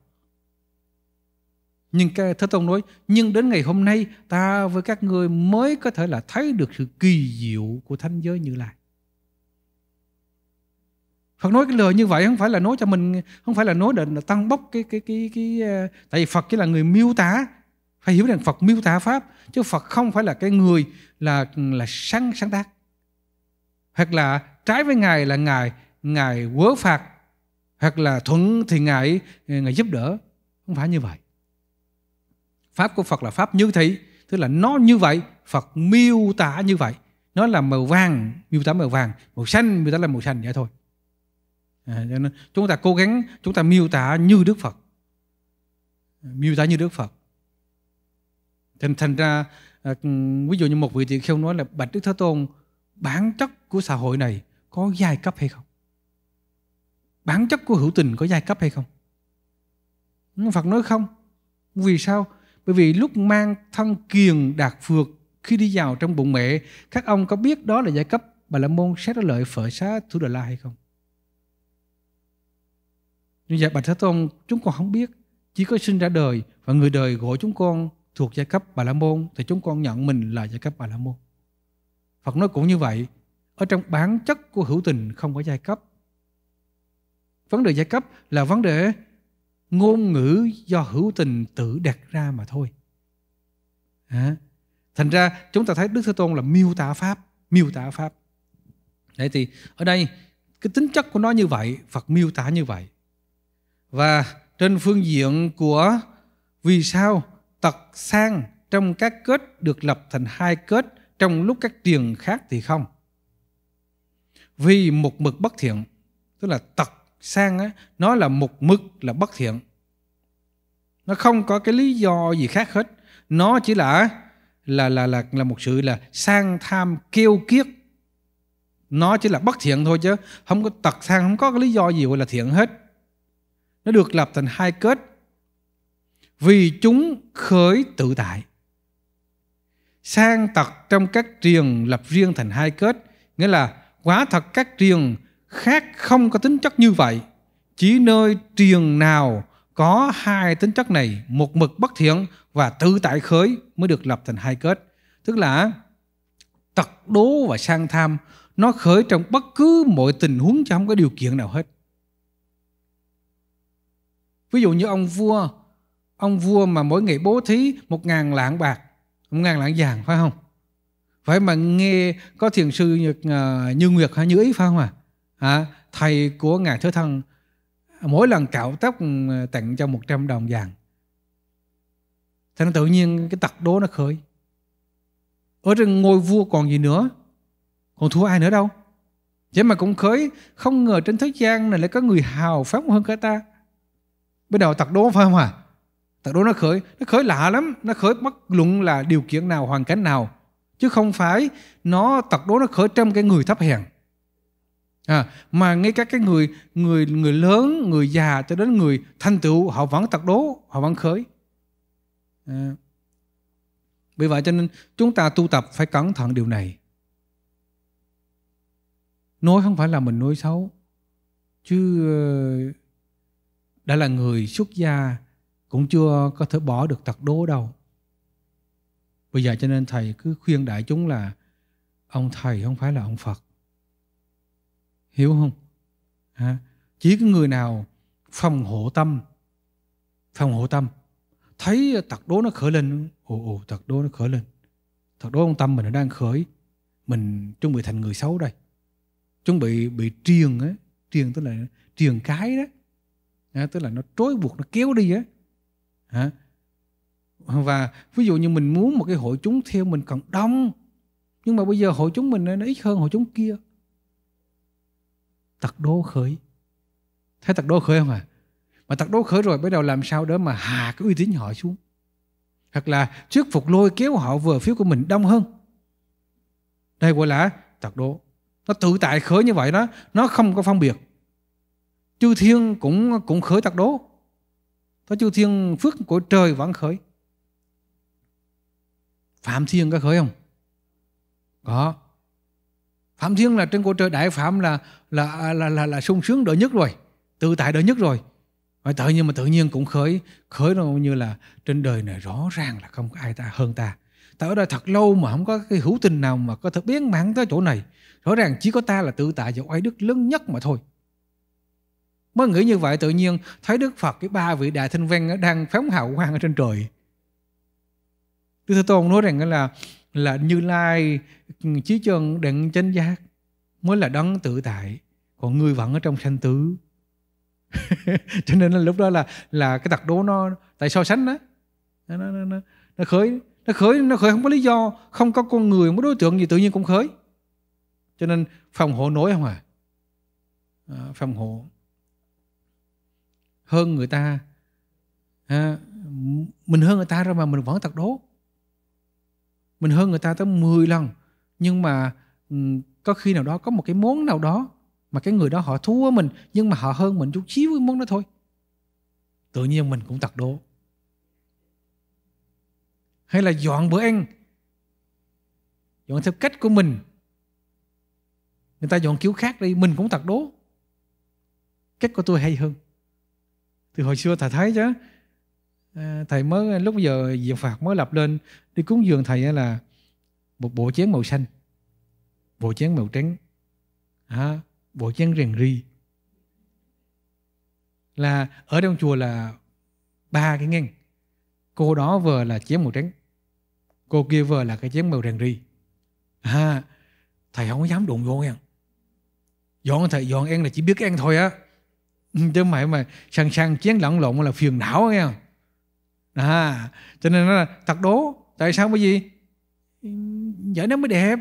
Nhưng Thánh Tông nói, nhưng đến ngày hôm nay ta với các người mới có thể là thấy được sự kỳ diệu của thanh giới Như Lai. Phật nói cái lời như vậy không phải là nói cho mình, không phải là nói để tăng bốc cái cái cái cái ờ, tại vì Phật chỉ là người miêu tả, phải hiểu rằng Phật miêu tả pháp chứ Phật không phải là cái người là là sáng sáng tác. Hoặc là trái với ngài là ngài ngài quớ phạt hoặc là thuận thì ngài ngài giúp đỡ, không phải như vậy pháp của phật là pháp như thị tức là nó như vậy phật miêu tả như vậy nó là màu vàng miêu tả màu vàng màu xanh miêu tả là màu xanh vậy thôi à, cho nên chúng ta cố gắng chúng ta miêu tả như đức phật miêu tả như đức phật thành thành ra à, ví dụ như một vị tỳ kheo nói là bạch đức thế tôn bản chất của xã hội này có giai cấp hay không bản chất của hữu tình có giai cấp hay không phật nói không vì sao bởi vì lúc mang thân kiền đạt phược khi đi vào trong bụng mẹ, các ông có biết đó là giai cấp Bà La Môn xét lợi phở xá Thủ Đà La hay không? Như vậy Bạch Thế Tôn chúng con không biết, chỉ có sinh ra đời và người đời gọi chúng con thuộc giai cấp Bà La Môn thì chúng con nhận mình là giai cấp Bà La Môn. Phật nói cũng như vậy, ở trong bản chất của hữu tình không có giai cấp. Vấn đề giai cấp là vấn đề ngôn ngữ do hữu tình tự đặt ra mà thôi à. thành ra chúng ta thấy đức thế tôn là miêu tả pháp miêu tả pháp đấy thì ở đây cái tính chất của nó như vậy phật miêu tả như vậy và trên phương diện của vì sao tật sang trong các kết được lập thành hai kết trong lúc các triền khác thì không vì một mực bất thiện tức là tật sang á, nó là một mực là bất thiện nó không có cái lý do gì khác hết nó chỉ là là là là là một sự là sang tham kêu kiết nó chỉ là bất thiện thôi chứ không có tật sang không có cái lý do gì gọi là thiện hết nó được lập thành hai kết vì chúng khởi tự tại sang tật trong các triền lập riêng thành hai kết nghĩa là quá thật các triền khác không có tính chất như vậy chỉ nơi triền nào có hai tính chất này một mực bất thiện và tự tại khởi mới được lập thành hai kết tức là tật đố và sang tham nó khởi trong bất cứ mọi tình huống chứ không có điều kiện nào hết ví dụ như ông vua ông vua mà mỗi ngày bố thí một ngàn lạng bạc một ngàn lạng vàng phải không phải mà nghe có thiền sư như, à, như nguyệt hay như ý phải không à à, thầy của ngài thứ Thân mỗi lần cạo tóc ừ, tặng cho 100 đồng vàng thế nó tự nhiên cái tật đố nó khởi ở trên ngôi vua còn gì nữa còn thua ai nữa đâu vậy mà cũng khởi không ngờ trên thế gian này lại có người hào phóng hơn cả ta bắt đầu tật đố phải không à tật đố nó khởi nó khởi lạ lắm nó khởi bất luận là điều kiện nào hoàn cảnh nào chứ không phải nó tật đố nó khởi trong cái người thấp hèn à, mà ngay cả cái người người người lớn người già cho đến người thanh tựu họ vẫn tật đố họ vẫn khởi à. vì vậy cho nên chúng ta tu tập phải cẩn thận điều này nói không phải là mình nói xấu chứ ờ, đã là người xuất gia cũng chưa có thể bỏ được tật đố đâu bây giờ cho nên thầy cứ khuyên đại chúng là ông thầy không phải là ông phật hiểu không à, chỉ cái người nào phòng hộ tâm phòng hộ tâm thấy tật đố nó khởi lên ồ ồ tật đố nó khởi lên tật đố trong tâm mình nó đang khởi mình chuẩn bị thành người xấu đây chuẩn bị bị triền á triền tức là triền cái đó à, tức là nó trói buộc nó kéo đi á à, và ví dụ như mình muốn một cái hội chúng theo mình cần đông nhưng mà bây giờ hội chúng mình nó ít hơn hội chúng kia tật đố khởi thấy tật đố khởi không à mà tật đố khởi rồi bắt đầu làm sao đó mà hạ cái uy tín họ xuống hoặc là thuyết phục lôi kéo họ vừa phiếu của mình đông hơn đây gọi là tật đố nó tự tại khởi như vậy đó nó không có phân biệt chư thiên cũng cũng khởi tật đố có chư thiên phước của trời vẫn khởi phạm thiên có khởi không có phạm thiên là trên cõi trời đại phạm là là là là, là, là sung sướng đỡ nhất rồi tự tại đỡ nhất rồi và tự nhiên mà tự nhiên cũng khởi khởi nó như là trên đời này rõ ràng là không có ai ta hơn ta ta ở đây thật lâu mà không có cái hữu tình nào mà có thể biến mạng tới chỗ này rõ ràng chỉ có ta là tự tại và oai đức lớn nhất mà thôi mới nghĩ như vậy tự nhiên thấy đức phật cái ba vị đại thanh văn đang phóng hào quang ở trên trời đức thế tôn nói rằng là là như lai trí chân đặng chánh giác mới là đấng tự tại còn người vẫn ở trong sanh tử cho nên là lúc đó là là cái tật đố nó tại so sánh đó nó, nó, nó, nó khởi nó khởi nó khởi không có lý do không có con người không có đối tượng gì tự nhiên cũng khởi cho nên phòng hộ nổi không à, à phòng hộ hơn người ta à, mình hơn người ta rồi mà mình vẫn tật đố mình hơn người ta tới 10 lần nhưng mà ừ, có khi nào đó có một cái món nào đó mà cái người đó họ thua mình nhưng mà họ hơn mình chút xíu cái món đó thôi tự nhiên mình cũng tật đố hay là dọn bữa ăn dọn theo cách của mình người ta dọn kiểu khác đi mình cũng tật đố cách của tôi hay hơn từ hồi xưa thà thấy chứ Ờ, thầy mới lúc giờ diệu phạt mới lập lên đi cúng dường thầy là một bộ chén màu xanh bộ chén màu trắng à, bộ chén rèn ri là ở trong chùa là ba cái ngang cô đó vừa là chén màu trắng cô kia vừa là cái chén màu rèn ri à, thầy không dám đụng vô nha dọn thầy dọn ăn là chỉ biết ăn thôi á chứ mày mà sang sang chén lẫn lộn là phiền não nghe à, cho nên nó là thật đố tại sao bởi vì vợ nó mới đẹp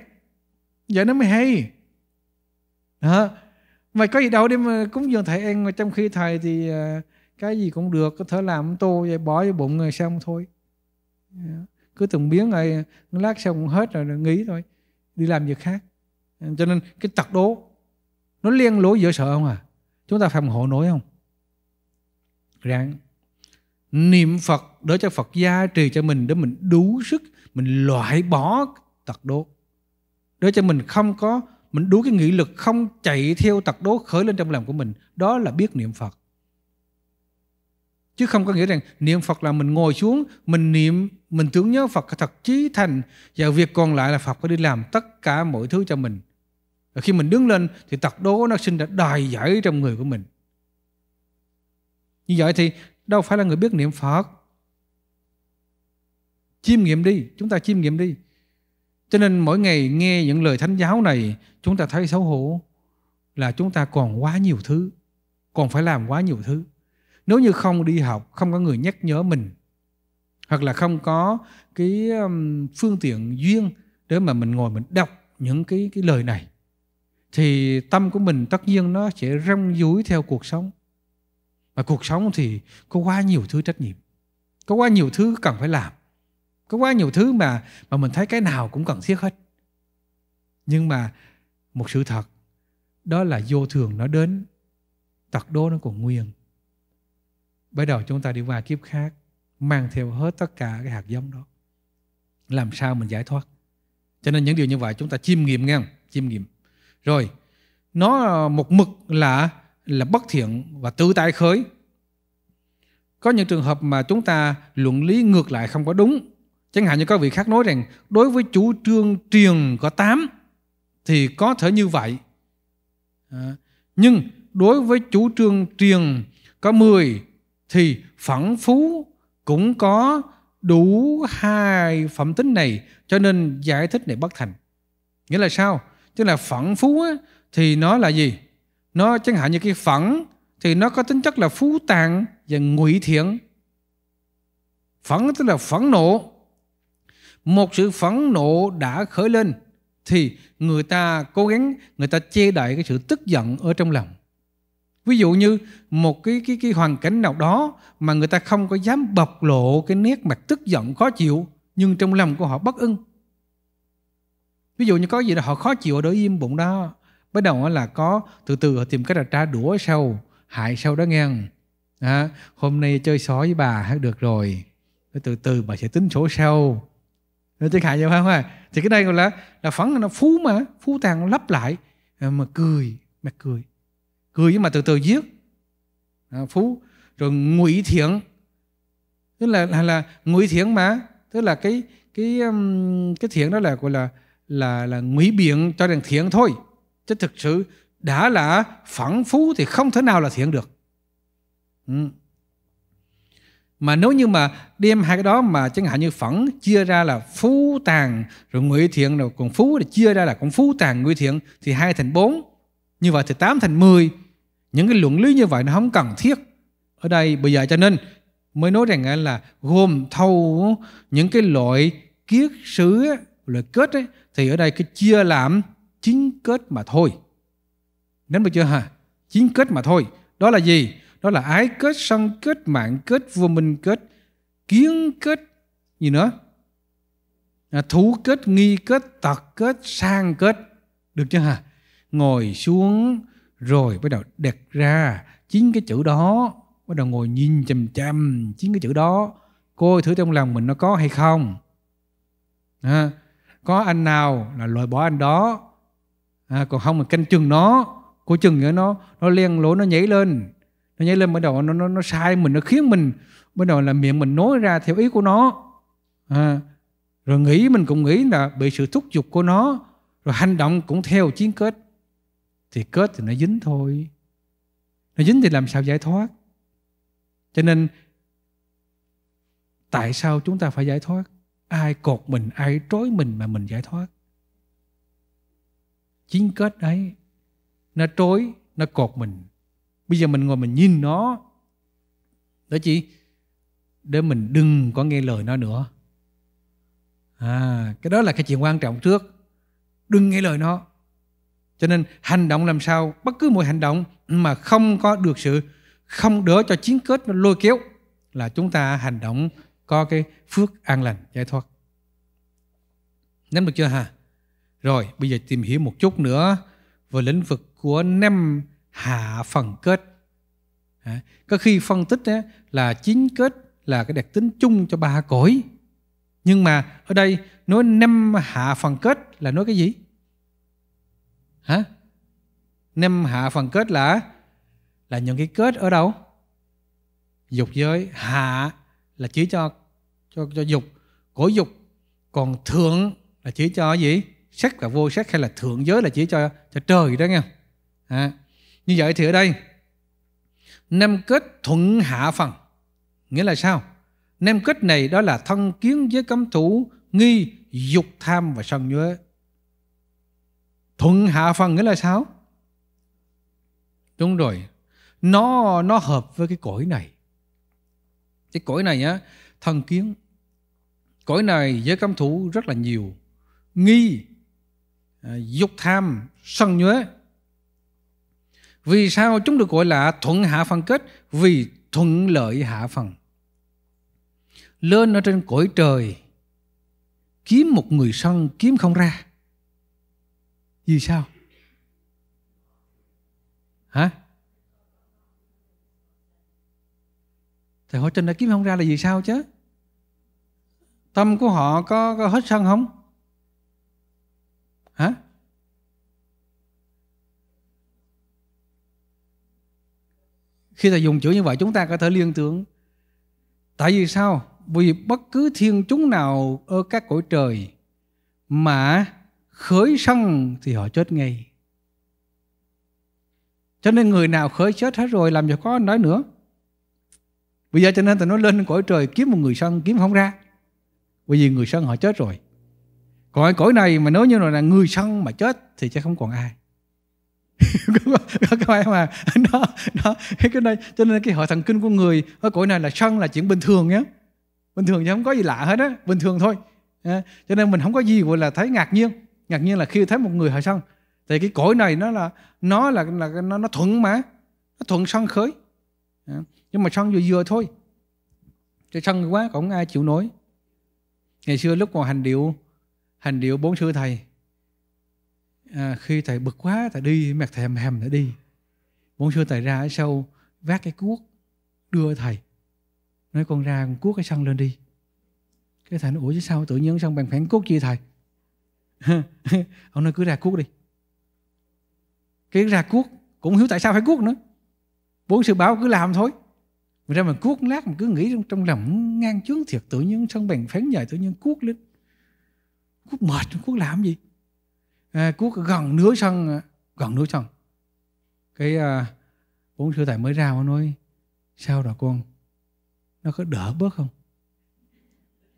vợ nó mới hay đó. mà có gì đâu để mà cúng dường thầy ăn mà trong khi thầy thì à, cái gì cũng được có thể làm tô vậy bỏ vô bụng rồi xong thôi cứ từng biến rồi lát xong cũng hết rồi, nghỉ thôi đi làm việc khác à, cho nên cái tật đố nó liên lối giữa sợ không à chúng ta phòng hộ nổi không ráng niệm Phật để cho Phật gia trì cho mình để mình đủ sức mình loại bỏ tật đố để cho mình không có mình đủ cái nghị lực không chạy theo tật đố khởi lên trong lòng của mình đó là biết niệm Phật chứ không có nghĩa rằng niệm Phật là mình ngồi xuống mình niệm mình tưởng nhớ Phật thật chí thành và việc còn lại là Phật có đi làm tất cả mọi thứ cho mình và khi mình đứng lên thì tật đố nó sinh ra đài giải trong người của mình như vậy thì đâu phải là người biết niệm Phật. Chiêm nghiệm đi, chúng ta chiêm nghiệm đi. Cho nên mỗi ngày nghe những lời thánh giáo này, chúng ta thấy xấu hổ là chúng ta còn quá nhiều thứ, còn phải làm quá nhiều thứ. Nếu như không đi học, không có người nhắc nhở mình, hoặc là không có cái um, phương tiện duyên để mà mình ngồi mình đọc những cái cái lời này thì tâm của mình tất nhiên nó sẽ rong dúi theo cuộc sống mà cuộc sống thì có quá nhiều thứ trách nhiệm. Có quá nhiều thứ cần phải làm. Có quá nhiều thứ mà mà mình thấy cái nào cũng cần thiết hết. Nhưng mà một sự thật đó là vô thường nó đến tật đô nó còn nguyên bắt đầu chúng ta đi qua kiếp khác mang theo hết tất cả cái hạt giống đó làm sao mình giải thoát cho nên những điều như vậy chúng ta chiêm nghiệm nghe chiêm nghiệm rồi nó một mực là là bất thiện và tự tại khởi. Có những trường hợp mà chúng ta luận lý ngược lại không có đúng. Chẳng hạn như các vị khác nói rằng đối với chủ trương triền có tám thì có thể như vậy. À, nhưng đối với chủ trương triền có mười thì phẳng phú cũng có đủ hai phẩm tính này cho nên giải thích này bất thành nghĩa là sao tức là phẳng phú thì nó là gì nó chẳng hạn như cái phẳng thì nó có tính chất là phú tàn và ngụy thiện phẫn tức là phẫn nộ một sự phẫn nộ đã khởi lên thì người ta cố gắng người ta che đậy cái sự tức giận ở trong lòng ví dụ như một cái cái cái hoàn cảnh nào đó mà người ta không có dám bộc lộ cái nét mặt tức giận khó chịu nhưng trong lòng của họ bất ưng ví dụ như có gì đó họ khó chịu ở đối im bụng đó bắt đầu là có từ từ họ tìm cách là trả đũa sau hại sau đó nghe à, hôm nay chơi xó với bà được rồi từ từ bà sẽ tính sổ sau nó chẳng hạn như không à thì cái đây gọi là là phấn nó phú mà phú tàn lấp lại ờ, mà cười mà cười cười nhưng mà từ từ giết à, phú rồi ngụy thiện tức là là, là ngụy thiện mà tức là cái cái cái thiện đó là gọi là là là ngụy biện cho rằng thiện thôi chứ thực sự đã là phẳng phú thì không thể nào là thiện được ừ. mà nếu như mà đem hai cái đó mà chẳng hạn như phẳng chia ra là phú tàng rồi ngụy thiện rồi còn phú thì chia ra là còn phú tàng ngụy thiện thì hai thành bốn như vậy thì tám thành mười những cái luận lý như vậy nó không cần thiết ở đây bây giờ cho nên mới nói rằng là gồm thâu những cái loại kiết sứ loại kết ấy, thì ở đây cái chia làm chính kết mà thôi nắm được chưa hả chính kết mà thôi đó là gì đó là ái kết sân kết mạng kết vô minh kết kiến kết gì nữa à, thú kết nghi kết tật kết sang kết được chưa hả ngồi xuống rồi bắt đầu đặt ra chính cái chữ đó bắt đầu ngồi nhìn chằm chằm chính cái chữ đó coi thử trong lòng mình nó có hay không à, có anh nào là loại bỏ anh đó à, còn không mà canh chừng nó của chừng nữa nó nó len lỗ nó nhảy lên nó nhảy lên bắt đầu nó nó nó sai mình nó khiến mình bắt đầu là miệng mình nói ra theo ý của nó à, rồi nghĩ mình cũng nghĩ là bị sự thúc giục của nó rồi hành động cũng theo chiến kết thì kết thì nó dính thôi nó dính thì làm sao giải thoát cho nên tại sao chúng ta phải giải thoát ai cột mình ai trói mình mà mình giải thoát chính kết ấy nó trối nó cột mình bây giờ mình ngồi mình nhìn nó đó chị để mình đừng có nghe lời nó nữa à cái đó là cái chuyện quan trọng trước đừng nghe lời nó cho nên hành động làm sao bất cứ mỗi hành động mà không có được sự không đỡ cho chiến kết nó lôi kéo là chúng ta hành động có cái phước an lành giải thoát nắm được chưa hả rồi, bây giờ tìm hiểu một chút nữa về lĩnh vực của năm hạ phần kết. À, có khi phân tích ấy, là chính kết là cái đặc tính chung cho ba cõi. Nhưng mà ở đây nói năm hạ phần kết là nói cái gì? Hả? Năm hạ phần kết là là những cái kết ở đâu? Dục giới hạ là chỉ cho cho cho dục, cõi dục, còn thượng là chỉ cho gì? sắc và vô sắc hay là thượng giới là chỉ cho cho trời đó nghe À, như vậy thì ở đây năm kết thuận hạ phần nghĩa là sao? Năm kết này đó là thân kiến với cấm thủ nghi dục tham và sân nhuế thuận hạ phần nghĩa là sao? Đúng rồi, nó nó hợp với cái cõi này. Cái cõi này á, thân kiến. Cõi này với cấm thủ rất là nhiều. Nghi À, dục tham, sân nhuế. Vì sao chúng được gọi là thuận hạ phần kết? Vì thuận lợi hạ phần. Lên ở trên cõi trời, kiếm một người sân kiếm không ra. Vì sao? Hả? Thầy hỏi trên đã kiếm không ra là vì sao chứ? Tâm của họ có, có hết sân không? Hả? Khi thầy dùng chữ như vậy chúng ta có thể liên tưởng. Tại vì sao? Vì bất cứ thiên chúng nào ở các cõi trời mà khởi sân thì họ chết ngay. Cho nên người nào khởi chết hết rồi làm gì có nói nữa. Bây giờ cho nên thầy nói lên cõi trời kiếm một người sân kiếm không ra. Bởi vì người sân họ chết rồi cõi cõi này mà nếu như là người sân mà chết thì chắc không còn ai các em mà nó nó cái đây cho nên cái hội thần kinh của người ở cõi này là sân là chuyện bình thường nhé bình thường chứ không có gì lạ hết á bình thường thôi cho nên mình không có gì gọi là thấy ngạc nhiên ngạc nhiên là khi thấy một người hội sân thì cái cõi này nó là nó là, là nó, nó thuận mà nó thuận sân khởi nhưng mà sân vừa vừa thôi cho sân quá cũng ai chịu nổi ngày xưa lúc còn hành điệu hành điệu bốn sư thầy à, khi thầy bực quá thầy đi mặt thầy hèm hầm thầy đi bốn sư thầy ra ở sau vác cái cuốc đưa thầy nói con ra con cuốc cái sân lên đi cái thầy nói ủa chứ sao tự nhiên xong bằng phản cuốc chi thầy ông nói cứ ra cuốc đi cái ra cuốc cũng hiểu tại sao phải cuốc nữa bốn sư bảo cứ làm thôi mình ra mình cuốc lát mình cứ nghĩ trong, trong lòng ngang chướng thiệt tự nhiên xong bằng phán dài tự nhiên cuốc lên Quốc mệt, Quốc làm gì? À, Quốc gần nửa sân, à, gần nửa sân. Cái à, bốn sư thầy mới ra nó nói, sao rồi con? Nó có đỡ bớt không?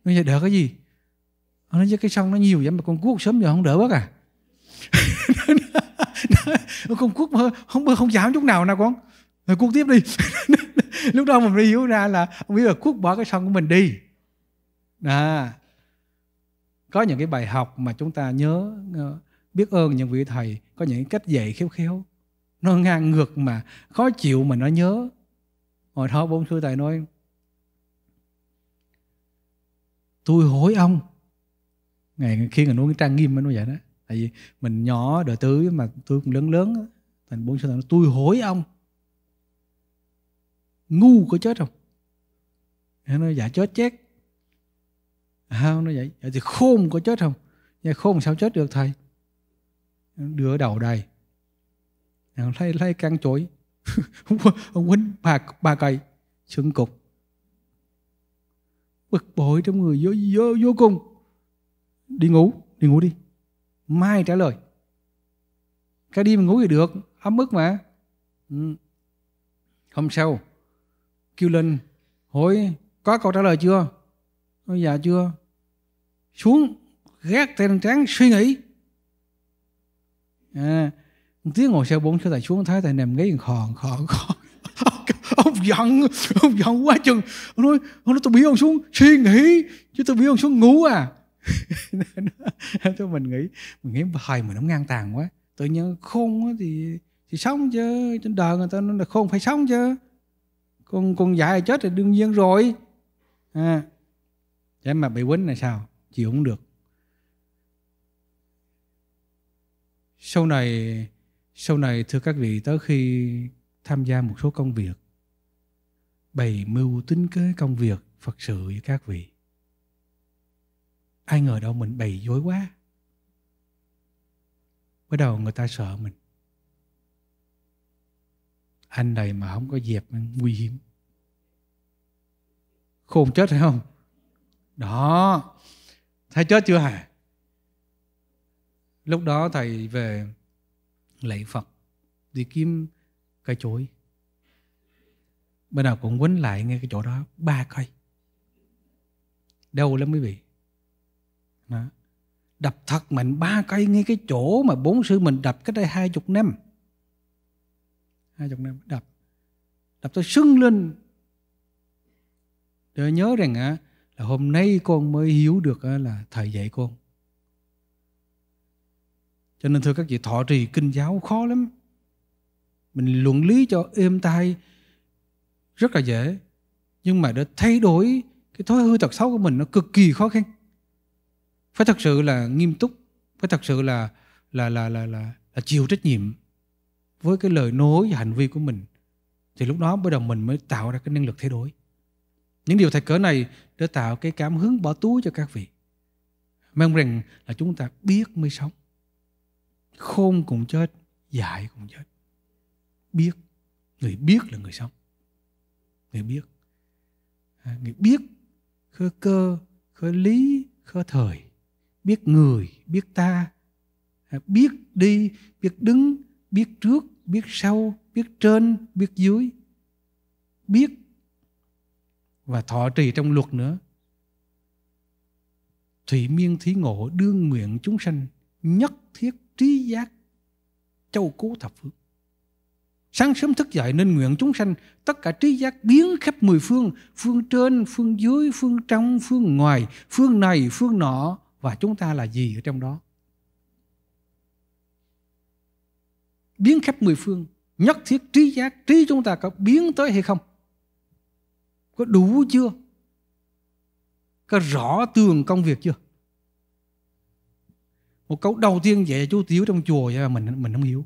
Nó giờ đỡ cái gì? Nó nói cái sông nó nhiều vậy mà con Quốc sớm giờ không đỡ bớt à? con Quốc mà không không giảm chút nào nào con. Rồi Quốc tiếp đi. lúc đó mình mới hiểu ra là ông biết là Quốc bỏ cái sông của mình đi. À, có những cái bài học mà chúng ta nhớ ờ, biết ơn những vị thầy có những cách dạy khéo khéo nó ngang ngược mà khó chịu mà nó nhớ hồi đó bốn sư thầy nói tôi hối ông ngày khi người nói cái trang nghiêm mới nói vậy đó tại vì mình nhỏ đời tứ mà tôi cũng lớn lớn thành bốn sư thầy nói tôi hối ông ngu có chết không nó nói dạ chết chết không nó vậy vậy thì khôn có chết không vậy khôn sao chết được thầy đưa đầu đầy, lấy lấy căn chổi ông quýnh bà bà cày sưng cục bực bội trong người vô, vô, vô cùng đi ngủ đi ngủ đi mai trả lời cái đi mình ngủ thì được ấm ức mà ừ. hôm sau kêu lên hỏi có câu trả lời chưa nói già dạ chưa xuống gác tay lên trán suy nghĩ à, tiếng ngồi xe bốn số tài xuống thấy tài nằm gáy khòn khòn khòn ông giận ông giận quá chừng ông nói ông nói tôi biết ông xuống suy nghĩ chứ tôi biết ông xuống ngủ à tôi mình nghĩ mình nghĩ thời mình nó ngang tàn quá tự nhiên khôn thì thì sống chứ trên đời người ta nói là khôn phải sống chứ con con dạy chết thì đương nhiên rồi à, thế mà bị quýnh là sao chịu cũng được sau này sau này thưa các vị tới khi tham gia một số công việc bày mưu tính kế công việc phật sự với các vị ai ngờ đâu mình bày dối quá bắt đầu người ta sợ mình anh này mà không có dẹp nguy hiểm khôn chết hay không đó thầy chết chưa hả lúc đó thầy về lạy phật đi kiếm cây chuối bữa nào cũng quấn lại ngay cái chỗ đó ba cây đau lắm quý vị đó. đập thật mạnh ba cây ngay cái chỗ mà bốn sư mình đập cách đây hai chục năm hai chục năm đập đập tôi sưng lên để nhớ rằng á à, là hôm nay con mới hiểu được là thầy dạy con cho nên thưa các vị thọ trì kinh giáo khó lắm mình luận lý cho êm tai rất là dễ nhưng mà để thay đổi cái thói hư tật xấu của mình nó cực kỳ khó khăn phải thật sự là nghiêm túc phải thật sự là là là là là, là chịu trách nhiệm với cái lời nói và hành vi của mình thì lúc đó bắt đầu mình mới tạo ra cái năng lực thay đổi những điều thời cỡ này để tạo cái cảm hứng bỏ túi cho các vị. Mong rằng là chúng ta biết mới sống. Khôn cũng chết, dại cũng chết. Biết. Người biết là người sống. Người biết. À, người biết khơ cơ, khơ lý, khơ thời. Biết người, biết ta. À, biết đi, biết đứng, biết trước, biết sau, biết trên, biết dưới. Biết và thọ trì trong luật nữa thủy miên thí ngộ đương nguyện chúng sanh nhất thiết trí giác châu cố thập phương sáng sớm thức dậy nên nguyện chúng sanh tất cả trí giác biến khắp mười phương phương trên phương dưới phương trong phương ngoài phương này phương nọ và chúng ta là gì ở trong đó biến khắp mười phương nhất thiết trí giác trí chúng ta có biến tới hay không có đủ chưa có rõ tường công việc chưa một câu đầu tiên dạy chú tiếu trong chùa vậy mà mình mình không hiểu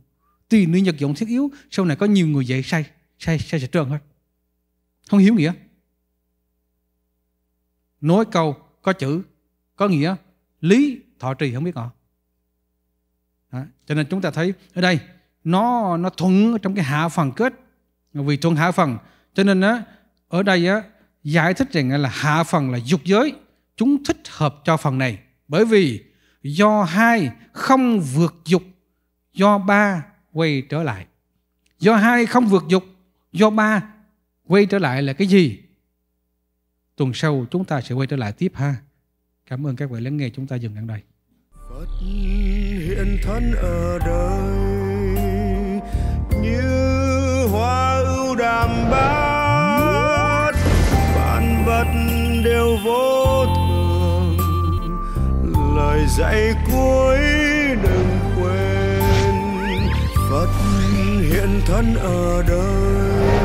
tuy nữ nhật dụng thiết yếu sau này có nhiều người dạy sai sai sai sẽ trơn hết không hiểu nghĩa nói câu có chữ có nghĩa lý thọ trì không biết họ đó. cho nên chúng ta thấy ở đây nó nó thuận trong cái hạ phần kết vì thuận hạ phần cho nên á ở đây á, giải thích rằng là hạ phần là dục giới chúng thích hợp cho phần này bởi vì do hai không vượt dục do ba quay trở lại do hai không vượt dục do ba quay trở lại là cái gì tuần sau chúng ta sẽ quay trở lại tiếp ha cảm ơn các bạn lắng nghe chúng ta dừng ở đây Phật hiện thân ở đời như hoa ưu đàm bao đều vô thường lời dạy cuối đừng quên phật hiện thân ở đời